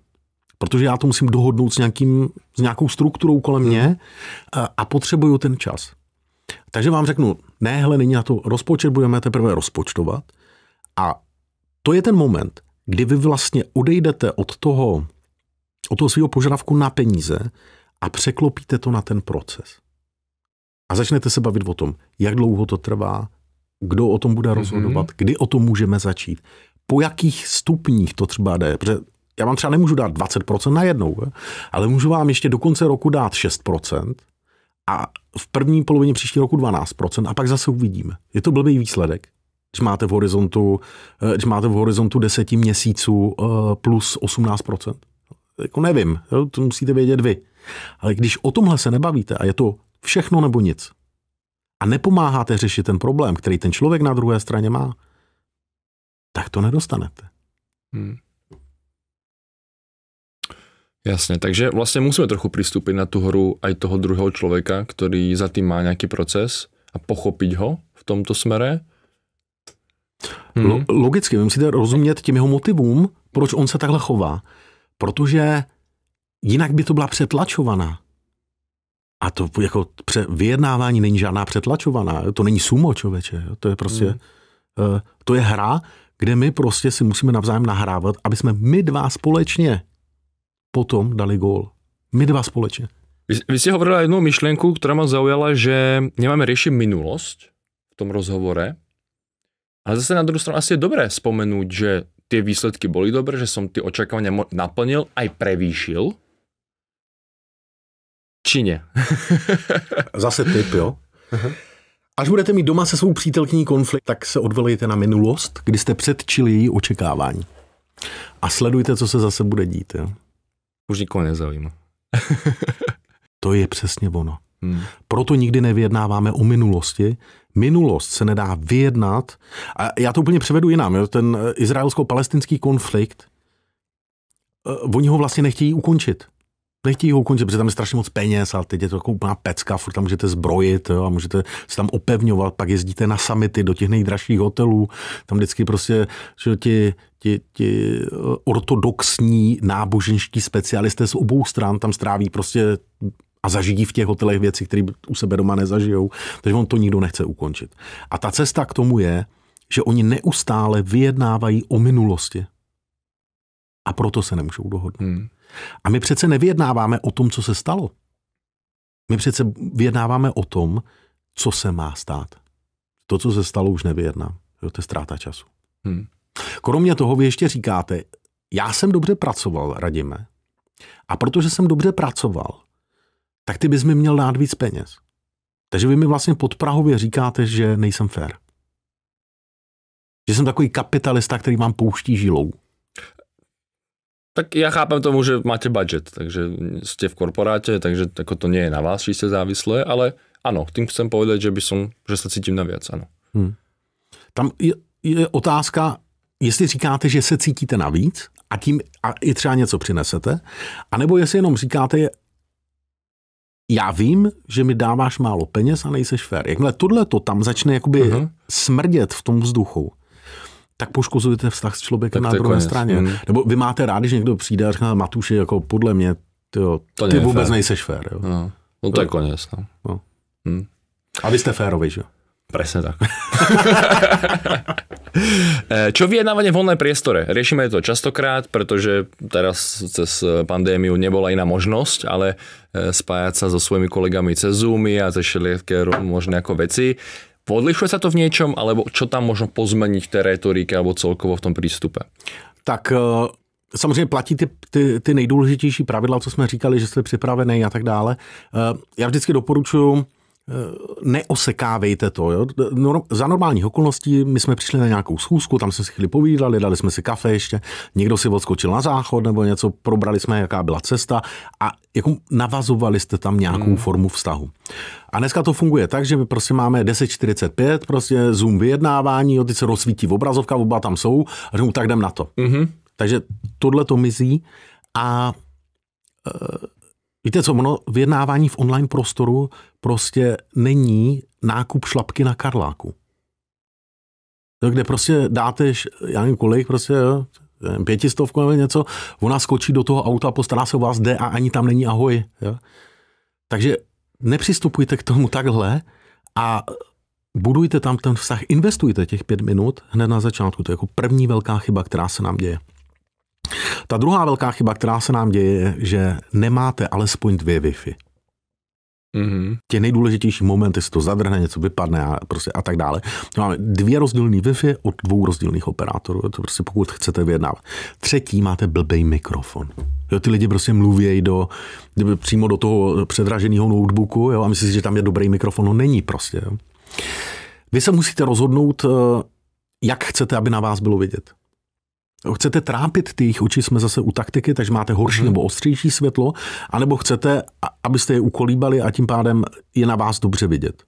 S2: Protože já to musím dohodnout s, nějakým, s nějakou strukturou kolem hmm. mě a, a potřebuju ten čas. Takže vám řeknu, ne, hele, není na to rozpočet, budeme teprve rozpočtovat. A to je ten moment, kdy vy vlastně odejdete od toho, od toho svého požadavku na peníze a překlopíte to na ten proces. A začnete se bavit o tom, jak dlouho to trvá, kdo o tom bude mhm. rozhodovat, mm-hmm. kdy o tom můžeme začít, po jakých stupních to třeba jde, protože já vám třeba nemůžu dát 20% na jednou, ale můžu vám ještě do konce roku dát 6%, a v první polovině příštího roku 12% a pak zase uvidíme. Je to blbý výsledek, když máte v horizontu, eh, když máte v horizontu 10 měsíců eh, plus 18%. Jako nevím, to musíte vědět vy. Ale když o tomhle se nebavíte a je to všechno nebo nic a nepomáháte řešit ten problém, který ten člověk na druhé straně má, tak to nedostanete.
S1: Hmm. Jasně, takže vlastně musíme trochu přistupit na tu hru i toho druhého člověka, který za tím má nějaký proces a pochopit ho v tomto smere.
S2: Hmm. Logicky, vy musíte rozumět těm jeho motivům, proč on se takhle chová. Protože jinak by to byla přetlačovaná. A to jako pře- vyjednávání není žádná přetlačovaná. To není sumo, člověče. To je prostě, hmm. Eh, to je hra, kde my prostě si musíme navzájem nahrávat, aby jsme my dva společně
S1: potom dali gól. My dva společně. Vy, vy jste hovorila jednu myšlenku, která mě zaujala, že nemáme řešit minulost v tom rozhovore, ale zase na druhou stranu asi je dobré vzpomenout, že ty výsledky byly dobré, že jsem ty očekávání naplnil, aj prevýšil. Či ne? zase
S2: typ, jo? Až budete mít doma se svou přítelkyní konflikt, tak se odvelejte na minulost, kdy jste předčili její očekávání. A sledujte, co se zase bude dít. Jo? Už nikoho nezajímá. to je přesně ono. Hmm. Proto nikdy nevyjednáváme o minulosti. Minulost se nedá vyjednat. A já to úplně převedu jinam. Jo? Ten eh, izraelsko-palestinský konflikt, eh, oni ho vlastně nechtějí ukončit nechtějí ho ukončit, protože tam je strašně moc peněz a teď je to jako úplná pecka, furt tam můžete zbrojit jo, a můžete se tam opevňovat, pak jezdíte na samity do těch nejdražších hotelů, tam vždycky prostě, že ti, ti, ti eh, ortodoxní náboženští specialisté z obou stran tam stráví prostě a zažijí v těch hotelech věci, které u sebe doma nezažijou, takže on to nikdo nechce ukončit. A ta cesta k tomu je, že oni neustále vyjednávají o minulosti. A proto se nemůžou dohodnout. Hmm. A my přece nevyjednáváme o tom, co se stalo. My přece vyjednáváme o tom, co se má stát. To, co se stalo, už nevyjedná. Jo, to je ztráta času. Hmm. Kromě toho vy ještě říkáte, já jsem dobře pracoval, radíme. A protože jsem dobře pracoval, tak ty bys mi měl dát víc peněz. Takže vy mi vlastně pod Prahově říkáte, že nejsem fér. Že jsem takový kapitalista, který vám pouští žilou.
S1: Tak já chápem tomu, že máte budget, takže ste v korporátě, takže jako to nie je na vás čistě závislé, ale ano, tým chcem povedať, že by som, že se cítím naviac, ano. Hmm. Tam je, je
S2: otázka, jestli říkáte, že se cítíte navíc a tím a i třeba něco přinesete, anebo jestli jenom říkáte, já vím, že mi dáváš málo peněz a nejseš fér. Jakmile tohle to tam začne jakoby uh-huh. smrdět v tom vzduchu, tak poškozujete vztah s člověkem na druhé straně. Hmm. Nebo vy máte rádi, že někdo přijde a řekne, Matuši, jako podle mě, tyjo, to ty vůbec fér. nejseš fér. Jo? No. no to, to je no. konec. No. No. Hmm. A vy jste férovi, že jo? Presne tak.
S1: Eh, čo vyjednávanie v online priestore? Riešime to častokrát, pretože teraz cez pandémiu nebola iná možnosť, ale eh, spájať sa so svojimi kolegami cez Zoomy a cez všelijaké možné ako veci. Podlišuje se to v něčem, alebo čo tam možno pozmeniť v té retorike alebo celkovo v tom prístupe?
S2: Tak e, samozřejmě platí ty, ty, ty nejdůležitější pravidla, co jsme říkali, že jste připravený a tak dále. E, já vždycky doporučuji Eh, neosekávejte to. Jo? No, za normálních okolností my jsme přišli na nějakou schůzku, tam jsme si chvíli povídali, dali jsme si kafe ještě, někdo si odskočil na záchod nebo něco, probrali jsme, jaká byla cesta a jako navazovali jste tam nějakou hmm. formu vztahu. A dneska to funguje tak, že my prostě máme 10.45, prostě Zoom vyjednávání, jo, teď se rozsvítí obrazovka, oba tam jsou, a řeknu, tak jdem na to. hmm Takže tohle to mizí a eh, Víte co, ono vyjednávání v online prostoru prostě není nákup šlapky na Karláku. To, kde prostě dáte, já nevím kolik, prostě jo, pětistovku nebo něco, ona skočí do toho auta, postará se o vás, jde a ani tam není ahoj. Jo. Takže nepřistupujte k tomu takhle a budujte tam ten vztah, investujte těch pět minut hned na začátku. To je jako první velká chyba, která se nám děje. Ta druhá velká chyba, která se nám děje, je, že nemáte alespoň dvě Wi-Fi. Mm-hmm. Tě nejdůležitější momenty, jestli to zadrhne, něco vypadne a, prostě a tak dále. Máme dvě rozdílné Wi-Fi od dvou rozdílných operátorů, to prostě pokud chcete vyjednávat. Třetí máte blbej mikrofon. Jo, ty lidi prostě mluvějí do, přímo do toho předraženého notebooku jo, a myslí si, že tam je dobrý mikrofon, no není prostě. Jo. Vy se musíte rozhodnout, eh, jak chcete, aby na vás bylo vidět. Chcete trápit ty jejich oči, jsme zase u taktiky, takže máte horší hmm. nebo ostřejší světlo, anebo chcete, abyste je ukolíbali a tím pádem je na vás dobře vidět.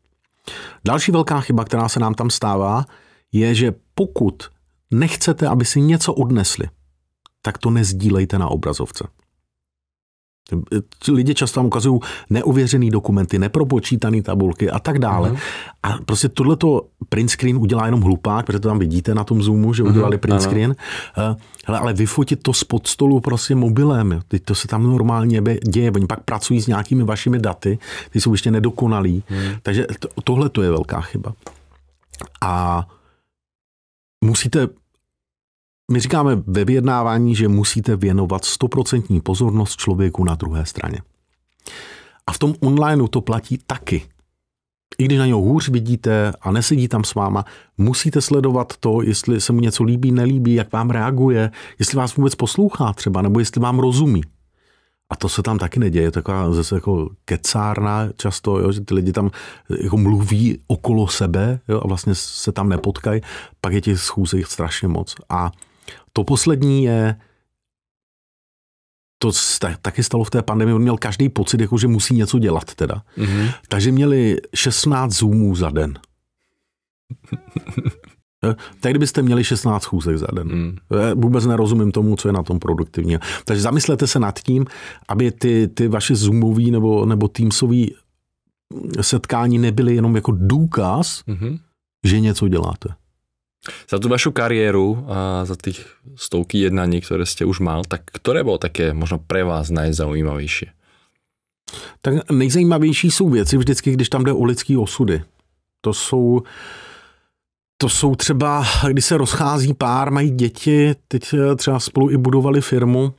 S2: Další velká chyba, která se nám tam stává, je, že pokud nechcete, aby si něco odnesli, tak to nezdílejte na obrazovce. Lidi často tam ukazují neuvěřený dokumenty, nepropočítané tabulky a tak dále. Uh-huh. A prostě tohleto print screen udělá jenom hlupák, protože to tam vidíte na tom Zoomu, že mhm, udělali print uh-huh. screen. Uh, hele, ale vyfotit to spod stolu prostě mobilem, teď to se tam normálně děje. Oni pak pracují s nějakými vašimi daty, ty jsou ještě nedokonalí. Uh-huh. Takže tohle to je velká chyba. A musíte my říkáme ve vyjednávání, že musíte věnovat 100% pozornost člověku na druhé straně. A v tom onlineu to platí taky. I když na něho hůř vidíte a nesedí tam s váma, musíte sledovat to, jestli se mu něco líbí, nelíbí, jak vám reaguje, jestli vás vůbec poslouchá třeba, nebo jestli vám rozumí. A to se tam taky neděje, taková zase jako kecárna často, jo, že ty lidi tam jako mluví okolo sebe jo, a vlastně se tam nepotkají, pak je těch schůzek strašně moc. A to poslední je, to taky stalo v té pandemii, on měl každý pocit, jako že musí něco dělat teda. Mm-hmm. Takže měli 16 zoomů za den. tak kdybyste měli 16 schůzek za den. Mm. Vůbec nerozumím tomu, co je na tom produktivní. Takže zamyslete se nad tím, aby ty, ty vaše Zoomové nebo, nebo teamsový setkání nebyly jenom jako důkaz, mm-hmm. že něco děláte.
S1: Za tu vašu kariéru a za tých stovky jednaní, ktoré ste už mal, tak ktoré bolo také možno pre vás najzaujímavejšie?
S2: Tak nejzajímavější jsou věci vždycky, když tam jde o lidský osudy. To jsou, to jsou třeba, když se rozchází pár, mají děti, teď eh, třeba spolu i budovali firmu.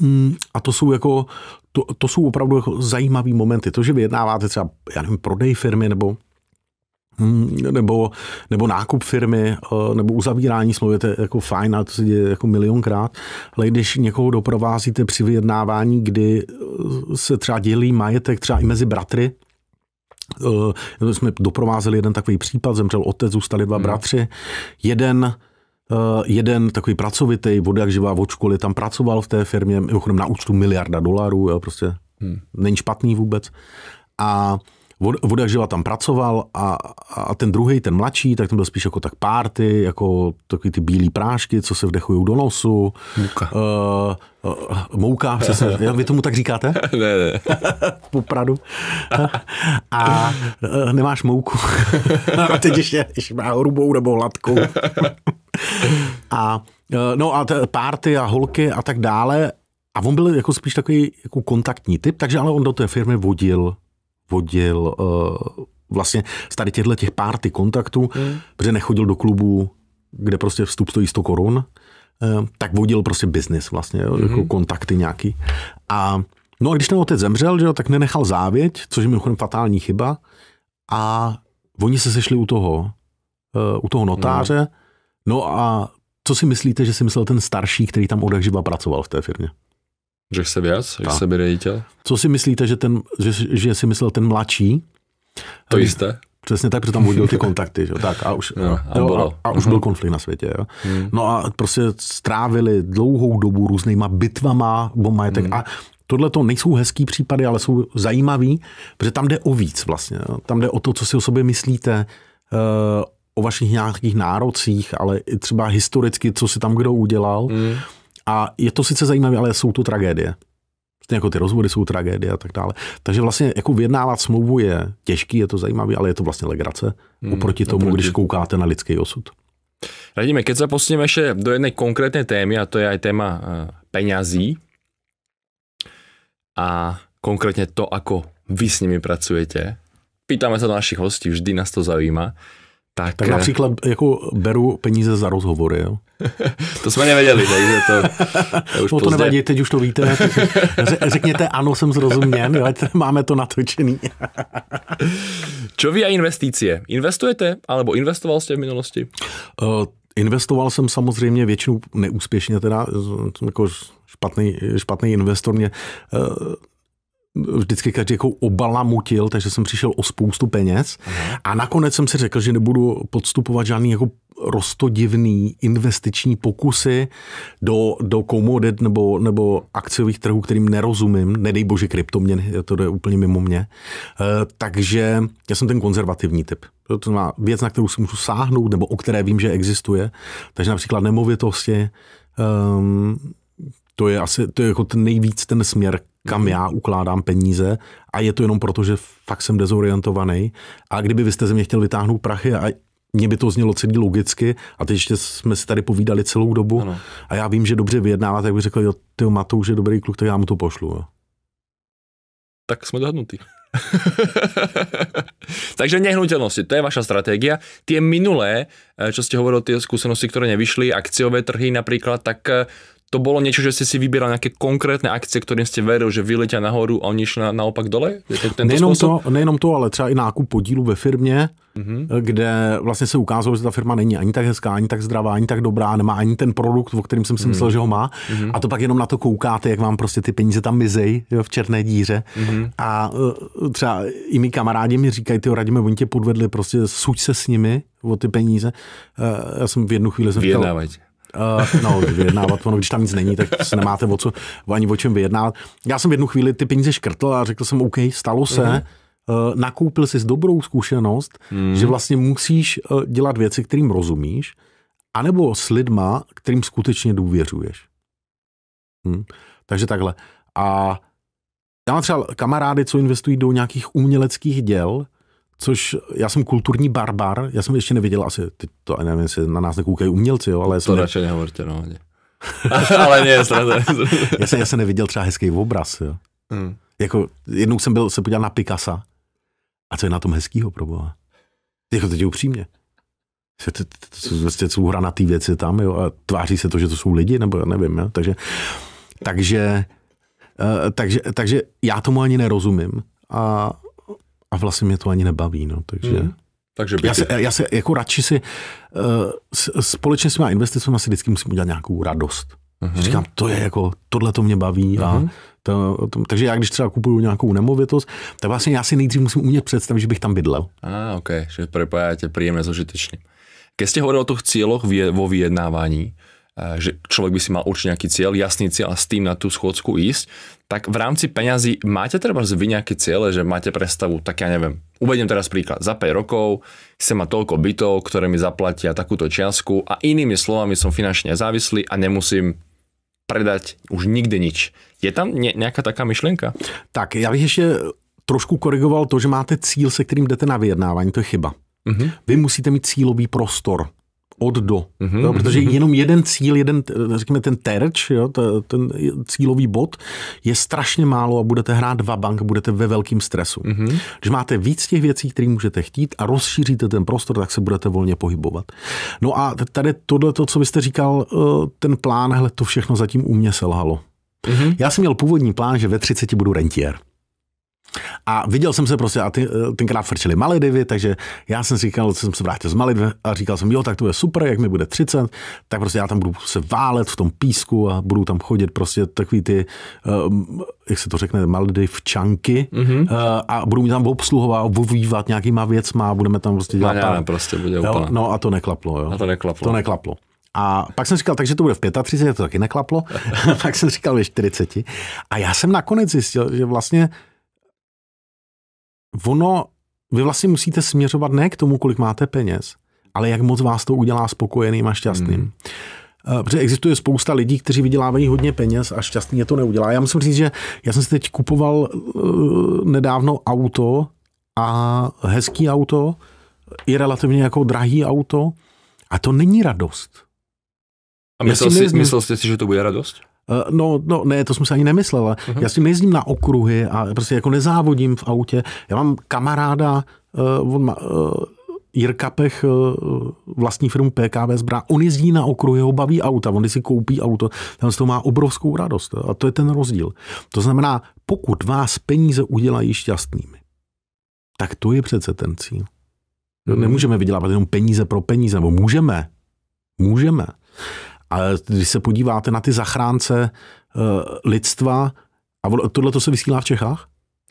S2: Mm, a to jsou jako, to, to jsou opravdu jako zajímavý momenty. To, že vyjednáváte třeba, já nevím, prodej firmy nebo Hmm, nebo, nebo nákup firmy, eh, nebo uzavírání smlouvy, to je jako fajn, a to se děje jako milionkrát, ale když někoho doprovázíte při vyjednávání, kdy eh, se třeba dělí majetek třeba i mezi bratry, uh, jsme doprovázeli jeden takový případ, zemřel otec, zůstali dva hmm. bratři, jeden jeden takový pracovitý, vody jak živá od školy, tam pracoval v té firmě, mimochodem na účtu miliarda dolarů, jo, prostě hmm. není špatný vůbec. A Voda, živa tam pracoval a, a ten druhý, ten mladší, tak ten byl spíš jako tak párty, jako takový ty bílé prášky, co se vdechují do nosu. Mouka. Uh, uh, mouka, přesně. Vy tomu tak říkáte? ne, ne. po Pradu. a uh, nemáš mouku. a teď ještě, ještě má hrubou nebo hladkou. a No a t- párty a holky a tak dále. A on byl jako spíš takový jako kontaktní typ, takže ale on do té firmy vodil uh, vlastně z tady těchto těch párty kontaktů, hmm. protože nechodil do klubu, kde prostě vstup stojí 100 korun, eh, tak vodil prostě biznis vlastně, jako hmm. jako kontakty nějaký. A no a když ten otec zemřel, že, tak nenechal závěť, což je mimochodem fatální chyba, a oni se sešli u toho, eh, u toho notáře, no. no a co si myslíte, že si myslel ten starší, který tam odehřiva pracoval v té firmě?
S1: Že se věc, že se být dítě.
S2: Co si myslíte, že, ten, že, že si myslel ten mladší? To Aby, Přesně tak, protože tam hodil ty kontakty, že? Tak a už, no, a, jo, a, a už byl konflikt na světě. Jo? Hmm. No a prostě strávili dlouhou dobu různýma bitvama o majetek. Hmm. A tohle to nejsou hezký případy, ale jsou zajímavý, protože tam jde o víc vlastně. Jo? Tam jde o to, co si o sobě myslíte, eh, o vašich nějakých nárocích, ale i třeba historicky, co si tam kdo udělal. Hmm. A je to sice zajímavé, ale jsou to tragédie. Stejně jako ty rozvody jsou tragédie a tak dále. Takže vlastně jako vyjednávat smlouvu je těžký, je to zajímavý, ale je to vlastně legrace hmm, oproti tomu, oproti. když koukáte na lidský osud.
S1: Radíme, keď sa ještě do jedné konkrétné témy, a to je aj téma eh, peňazí a konkrétně to, ako vy s nimi pracujete. Pýtáme se do našich hostí, vždy nás to zajímá. Tak, tak eh, například
S2: jako beru peníze za rozhovory.
S1: Jo? to jsme nevěděli, že to, to už no to pozdě. nevadí, teď už to víte.
S2: Řekněte, ano, jsem zrozuměn, jo, máme to natočený.
S1: Čo vy a investície? Investujete? Alebo investoval jste v minulosti? Uh, investoval
S2: jsem samozřejmě většinou neúspěšně, teda jako špatný, špatný investor. Mě uh, vždycky každý jako obalamutil, takže jsem přišel o spoustu peněz a nakonec jsem si řekl, že nebudu podstupovat žádný jako rostodivný investiční pokusy do, do komodit nebo, nebo akciových trhů, kterým nerozumím, nedej bože kryptoměny, to jde úplně mimo mě. Eh, takže já jsem ten konzervativní typ. To je věc, na kterou si můžu sáhnout nebo o které vím, že existuje. Takže například nemovitosti, um, to je asi to je jako ten nejvíc ten směr, kam já ukládám peníze a je to jenom proto, že fakt jsem dezorientovaný. A kdyby vy jste ze mě chtěl vytáhnout prachy a mně by to znělo celý logicky a teď ještě jsme si tady povídali celou dobu ano. a já vím, že dobře vyjednává, tak bych řekl, jo, ty Matouš je dobrý kluk, tak já mu to
S1: pošlu. Jo. Tak jsme dohodnutí. Takže nehnutelnosti, to je vaša strategie. Ty minulé, co eh, jste hovořil, ty skúsenosti, které nevyšly, akciové trhy například, tak eh, to bolo niečo, že ste si vybíral nejaké konkrétne akcie, ktorým ste veril, že vyletia nahoru a oni šli na, naopak dole? nejenom, to,
S2: nejenom to, ale třeba i nákup podílu ve firmě, mm-hmm. kde vlastně se ukázalo, že ta firma není ani tak hezká, ani tak zdravá, ani tak dobrá, nemá ani ten produkt, o kterým jsem si mm-hmm. myslel, že ho má. Mm-hmm. A to pak jenom na to koukáte, jak vám prostě ty peníze tam mizej jo, v černé díře. Mm-hmm. A e, třeba i mi kamarádi mi říkají, ty radíme, oni tě podvedli, prostě suď se s nimi o ty peníze. E, já jsem v jednu chvíli Vyjednávajte. Uh, no, vyjednávat, ono, když tam nic není, tak se nemáte o co, ani o čem vyjednávat. Já jsem v jednu chvíli ty peníze škrtl a řekl jsem, OK, stalo se, mm-hmm. Uh, nakoupil jsi s dobrou zkušenost, mm. že vlastně musíš uh, dělat věci, kterým rozumíš, anebo s lidma, kterým skutečně důvěřuješ. Hm? Takže takhle. A já mám třeba kamarády, co investují do nějakých uměleckých děl což já jsem kulturní barbar, já jsem ještě neviděl asi, teď to nevím, jestli na nás nekoukají umělci, jo, ale... To radši nehovorte, no.
S1: ale ne, sranda. já, jsem, já
S2: jsem neviděl třeba hezký obraz, jo. Hmm. Jako, jednou jsem byl, se podíval na Picasso a co je na tom hezkýho, proboha? Jako teď upřímně. Vlastně jsou hranatý věci tam, jo, a tváří se to, že to jsou lidi, nebo já nevím, jo, takže... Takže, eh, takže, takže já tomu ani nerozumím a a vlastně mě to ani nebaví, no, takže... Mm. Takže já, se, já se jako radši si uh, s, společně s těma investicemi si vždycky musím udělat nějakou radost. Uh-huh. Říkám, to je jako, tohle to mě baví. Uh-huh. A mhm. to, to, takže já, když třeba kupuju nějakou nemovitost, tak vlastně já si nejdřív musím umět představit, že bych tam bydlel.
S1: A, ah, OK, že prepájáte příjemné s užitečným. Keď ste o tých cílech vo vyjednávaní, Eh, že človek by si mal určite nejaký cieľ, jasný cieľ a s tým na tú schôdzku ísť, tak v rámci peňazí máte treba prostě vy nejaké ciele, že máte predstavu, tak ja neviem, uvediem teraz príklad, za 5 rokov chcem mať toľko bytov, ktoré mi zaplatia takúto čiastku a inými slovami som finančne nezávislý a nemusím predať už nikdy nič. Je tam nějaká taká myšlenka? Tak, já bych ešte trošku korigoval to, že máte cíl, se kterým jdete
S2: na vyjednávání, to je chyba. Mm-hmm. Vy musíte mít cílový prostor od do. Mm-hmm. Jo, protože mhm. jenom jeden cíl, jeden, řekněme ten terč, jo, ten cílový bod je strašně málo a budete hrát dva bank, budete ve velkém stresu. Mm-hmm. Když máte víc těch věcí, které můžete chtít a rozšíříte ten prostor, tak se budete volně pohybovat. No a tady tohle, co byste říkal, eh, ten plán, hele, to všechno zatím u mě selhalo. Mm-hmm. Já jsem měl původní plán, že ve 30 budu rentier. A viděl jsem se prostě, a ty, eh, tenkrát frčeli Maledivy, takže já jsem si říkal, jsem se vrátil z Malidiv a říkal jsem, jo, tak to je super, jak mi bude 30, tak prostě já tam budu se válet v tom písku a budu tam chodit prostě takový ty, um, jak se to řekne, čanky mm-hmm. uh, eh, a budu mi tam obsluhovat, obvývat nějakýma věcma, budeme tam prostě dělat. pár... No prostě bude úplně. No a to neklaplo, jo. A to neklaplo. To neklaplo. A pak jsem říkal, takže to bude v 35, to taky neklaplo. pak jsem říkal ve 40. A já jsem nakonec zjistil, že vlastně ono, vy vlastně musíte směřovat ne k tomu, kolik máte peněz, ale jak moc vás to udělá spokojeným a šťastným. Hmm. Eh, protože existuje spousta lidí, kteří vydělávají hodně peněz a šťastný je to neudělá. Já musím říct, že já jsem si teď kupoval eh, nedávno auto a hezký auto, i relativně jako drahý auto a to není radost.
S1: A myslel, si, myslel jste si, že to bude radost?
S2: Eh, no, no, ne, to jsem si ani nemyslela. Uh-huh. Mhm. Já s tím nejezdím na okruhy a prostě jako nezávodím v autě. Já mám kamaráda, uh, on má, uh, Jirka Pech vlastní firmu PKV Zbrá, on jezdí na okruhy, ho baví auta, on si koupí auto, Tam z toho má obrovskou radost. A to je ten rozdíl. To znamená, pokud vás peníze udělají šťastnými, tak to je přece ten cíl. No, nemůžeme vydělávat jenom peníze pro peníze, nebo můžeme, můžeme, a když se podíváte na ty zachránce eh, lidstva, a tohle to se vysílá v Čechách?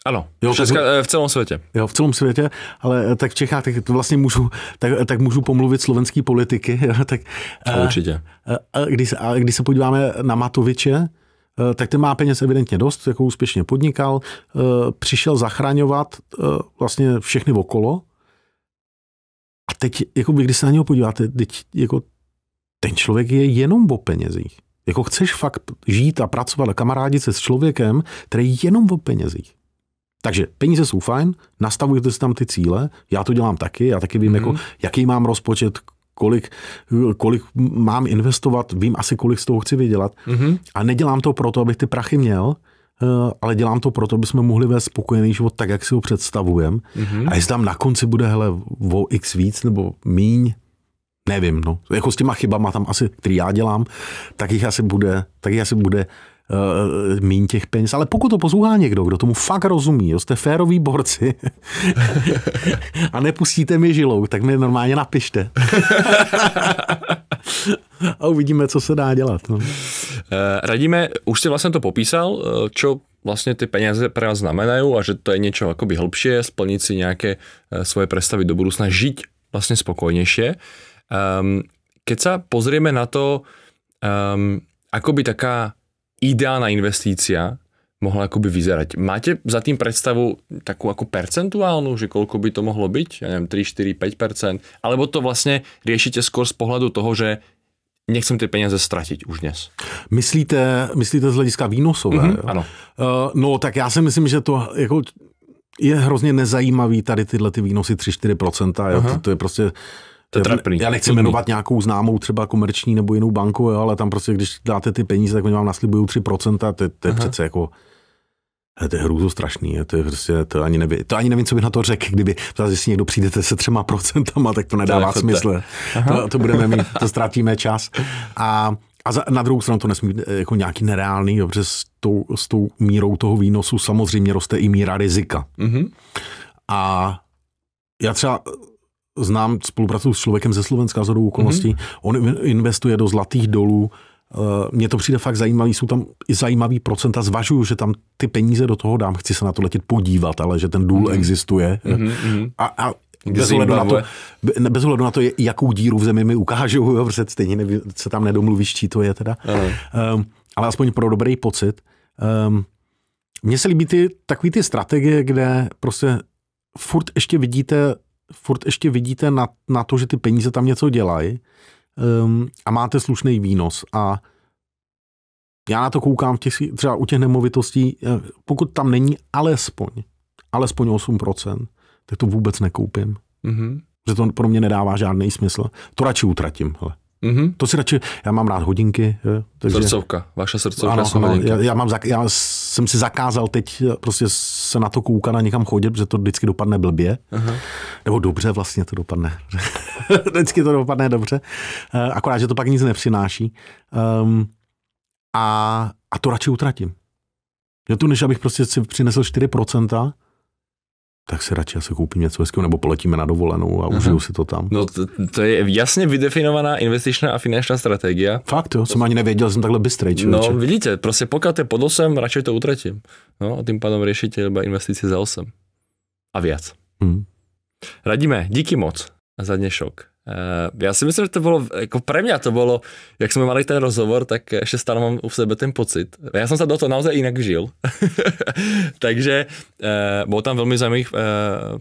S2: Ano, jo, tak, eh, v celém světě. Jo, v celém světě, ale eh, tak v Čechách, tak to vlastně můžu, tak, tak můžu pomluvit slovenský politiky. Jo, tak, a určitě. A, a, když, a když se podíváme na Matoviče, tak ten má peněz evidentně dost, jako úspěšně podnikal, přišel zachraňovat vlastně všechny okolo. A teď, jako by, když se na něho podíváte, teď, jako ten člověk je jenom o penězích. Jako chceš fakt žít a pracovat a kamarádit se s člověkem, který je jenom o penězích. Takže peníze jsou fajn, nastavujete si tam ty cíle, já to dělám taky, já taky vím, mm-hmm. jako, jaký mám rozpočet, kolik, kolik mám investovat, vím asi, kolik z toho chci vydělat. Mm-hmm. A nedělám to proto, abych ty prachy měl, eh, ale dělám to proto, aby jsme mohli vést spokojený život tak, jak si ho představujeme. Mm-hmm. A jestli tam na konci bude, hele, o x víc nebo míň, nevím, no. Jako s těma chybama tam asi, který já dělám, tak jich asi bude, tak jich asi bude uh, eh, mín těch peněz. Ale pokud to poslouchá někdo, kdo tomu fakt rozumí, jo, jste féroví borci a nepustíte mi žilou, tak mi normálně napište. a uvidíme, co se dá dělat. No. Eh,
S1: Radíme, už jsi vlastně to popísal, eh, čo vlastně ty peněze pro vás znamenají a že to je něco jakoby hlbšie, splnit si nějaké svoje představy do budoucna žít vlastně spokojnější. Um, keď sa pozrieme na to, um, ako by taká ideálna investícia mohla akoby vyzerať. Máte za tým predstavu takú ako percentuálnu, že koľko by to mohlo byť? Ja neviem, 3, 4, 5%? Alebo to vlastne riešite skôr z pohľadu toho, že nechcem ty peněze ztratit už dnes.
S2: Myslíte, myslíte z hlediska výnosové? Mm-hmm, jo? ano. Uh, no tak já si myslím, že to jako je hrozně nezajímavý tady tyhle ty výnosy 3-4%. Uh-huh. To, to je prostě uh, to je trapný. Já nechci jmenovat nějakou známou třeba komerční nebo jinou banku, jo, ale tam prostě, když dáte ty peníze, tak oni vám naslibují 3%, to, to je Aha. přece jako... To je hrůzo strašný, to je prostě, to ani, nevím, to ani nevím, co bych na to řekl, kdyby jestli někdo přijdete se třema procentama, tak to nedává to smysl. To, to, budeme mít, to ztratíme čas. A, a za, na druhou stranu to nesmí eh, jako nějaký nereálný, protože s tou, s tou mírou toho výnosu samozřejmě roste i míra rizika. Mm-hmm. A já třeba znám, spolupracu s člověkem ze Slovenska zhodou okolností. Mm-hmm. On investuje do zlatých dolů. Eh, mně to přijde fakt zajímavý, jsou tam i zajímavý procenta, zvažuju, že tam ty peníze do toho dám, chci se na to letět podívat, ale že ten důl mm-hmm. existuje. Mm-hmm. A, a bez ohledu, na to, bez ohledu na to, jakou díru v zemi mi ukážou, jo, protože stejně nevím, se tam nedomluvíš, čí to je teda. Mm. Um, ale aspoň pro dobrý pocit. Um, mně se líbí ty, takový ty strategie, kde prostě furt ještě vidíte furt ještě vidíte na, na to, že ty peníze tam něco dělají um, a máte slušný výnos. A já na to koukám v těch, třeba u těch nemovitostí, eh, pokud tam není alespoň, alespoň 8%, tak to vůbec nekoupím. Mm-hmm. Že to pro mě nedává žádný smysl. To radši utratím. Hele. Mm-hmm. To si radši, já mám rád hodinky. Takže... Srdcovka,
S1: vaše srdcovka ano, ano, hodinky. já, já,
S2: mám, já jsem si zakázal teď eh, prostě se na to koukat a někam chodit, protože to vždycky dopadne blbě. Aha. Nebo dobře vlastně to dopadne. vždycky to dopadne dobře. Eh, akorát, že to pak nic nepřináší. Um, a, a to radši utratím. Já tu, než abych prostě si přinesl 4%, tak si radši asi koupím něco hezkého, nebo poletíme na dovolenou a užiju si to tam. No to,
S1: to je jasně vydefinovaná investiční a finanční strategie. Fakt jo, to jsem ani nevěděl, jsem takhle bystrý. No vidíte, prostě pokud je pod 8, radši to utratím. No a tím pádem řešíte iba investici za 8. A víc. Hmm. Radíme, díky moc za dnešok. Eh, já si myslím, že to bylo, jako pro mě to bylo, jak jsme mali ten rozhovor, tak ještě stále mám u sebe ten pocit. Já jsem se do toho naozaj jinak žil. takže uh, bylo tam velmi zajímavých uh,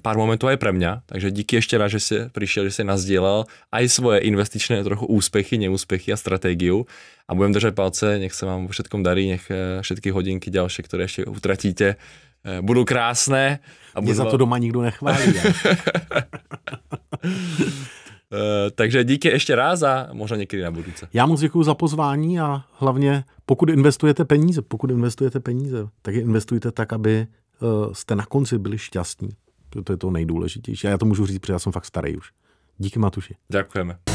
S1: pár momentů i pro mě. Takže díky ještě raz, že jsi přišel, že jsi nazdělal i svoje investičné trochu úspěchy, neúspěchy a strategii. A budem držet palce, nech se vám všetkom darí, nech všetky hodinky další, které ještě utratíte, budou krásné. A Mě za to doma nikdo nechválí. Eh, takže díky ještě raz a možná někdy na budoucí.
S2: Já moc děkuji za pozvání a hlavně pokud investujete peníze, pokud investujete peníze, tak je investujte tak, aby eh, jste na konci byli šťastní. To je to nejdůležitější. A já to můžu říct, protože já jsem fakt starý už. Díky Matuši.
S1: Děkujeme.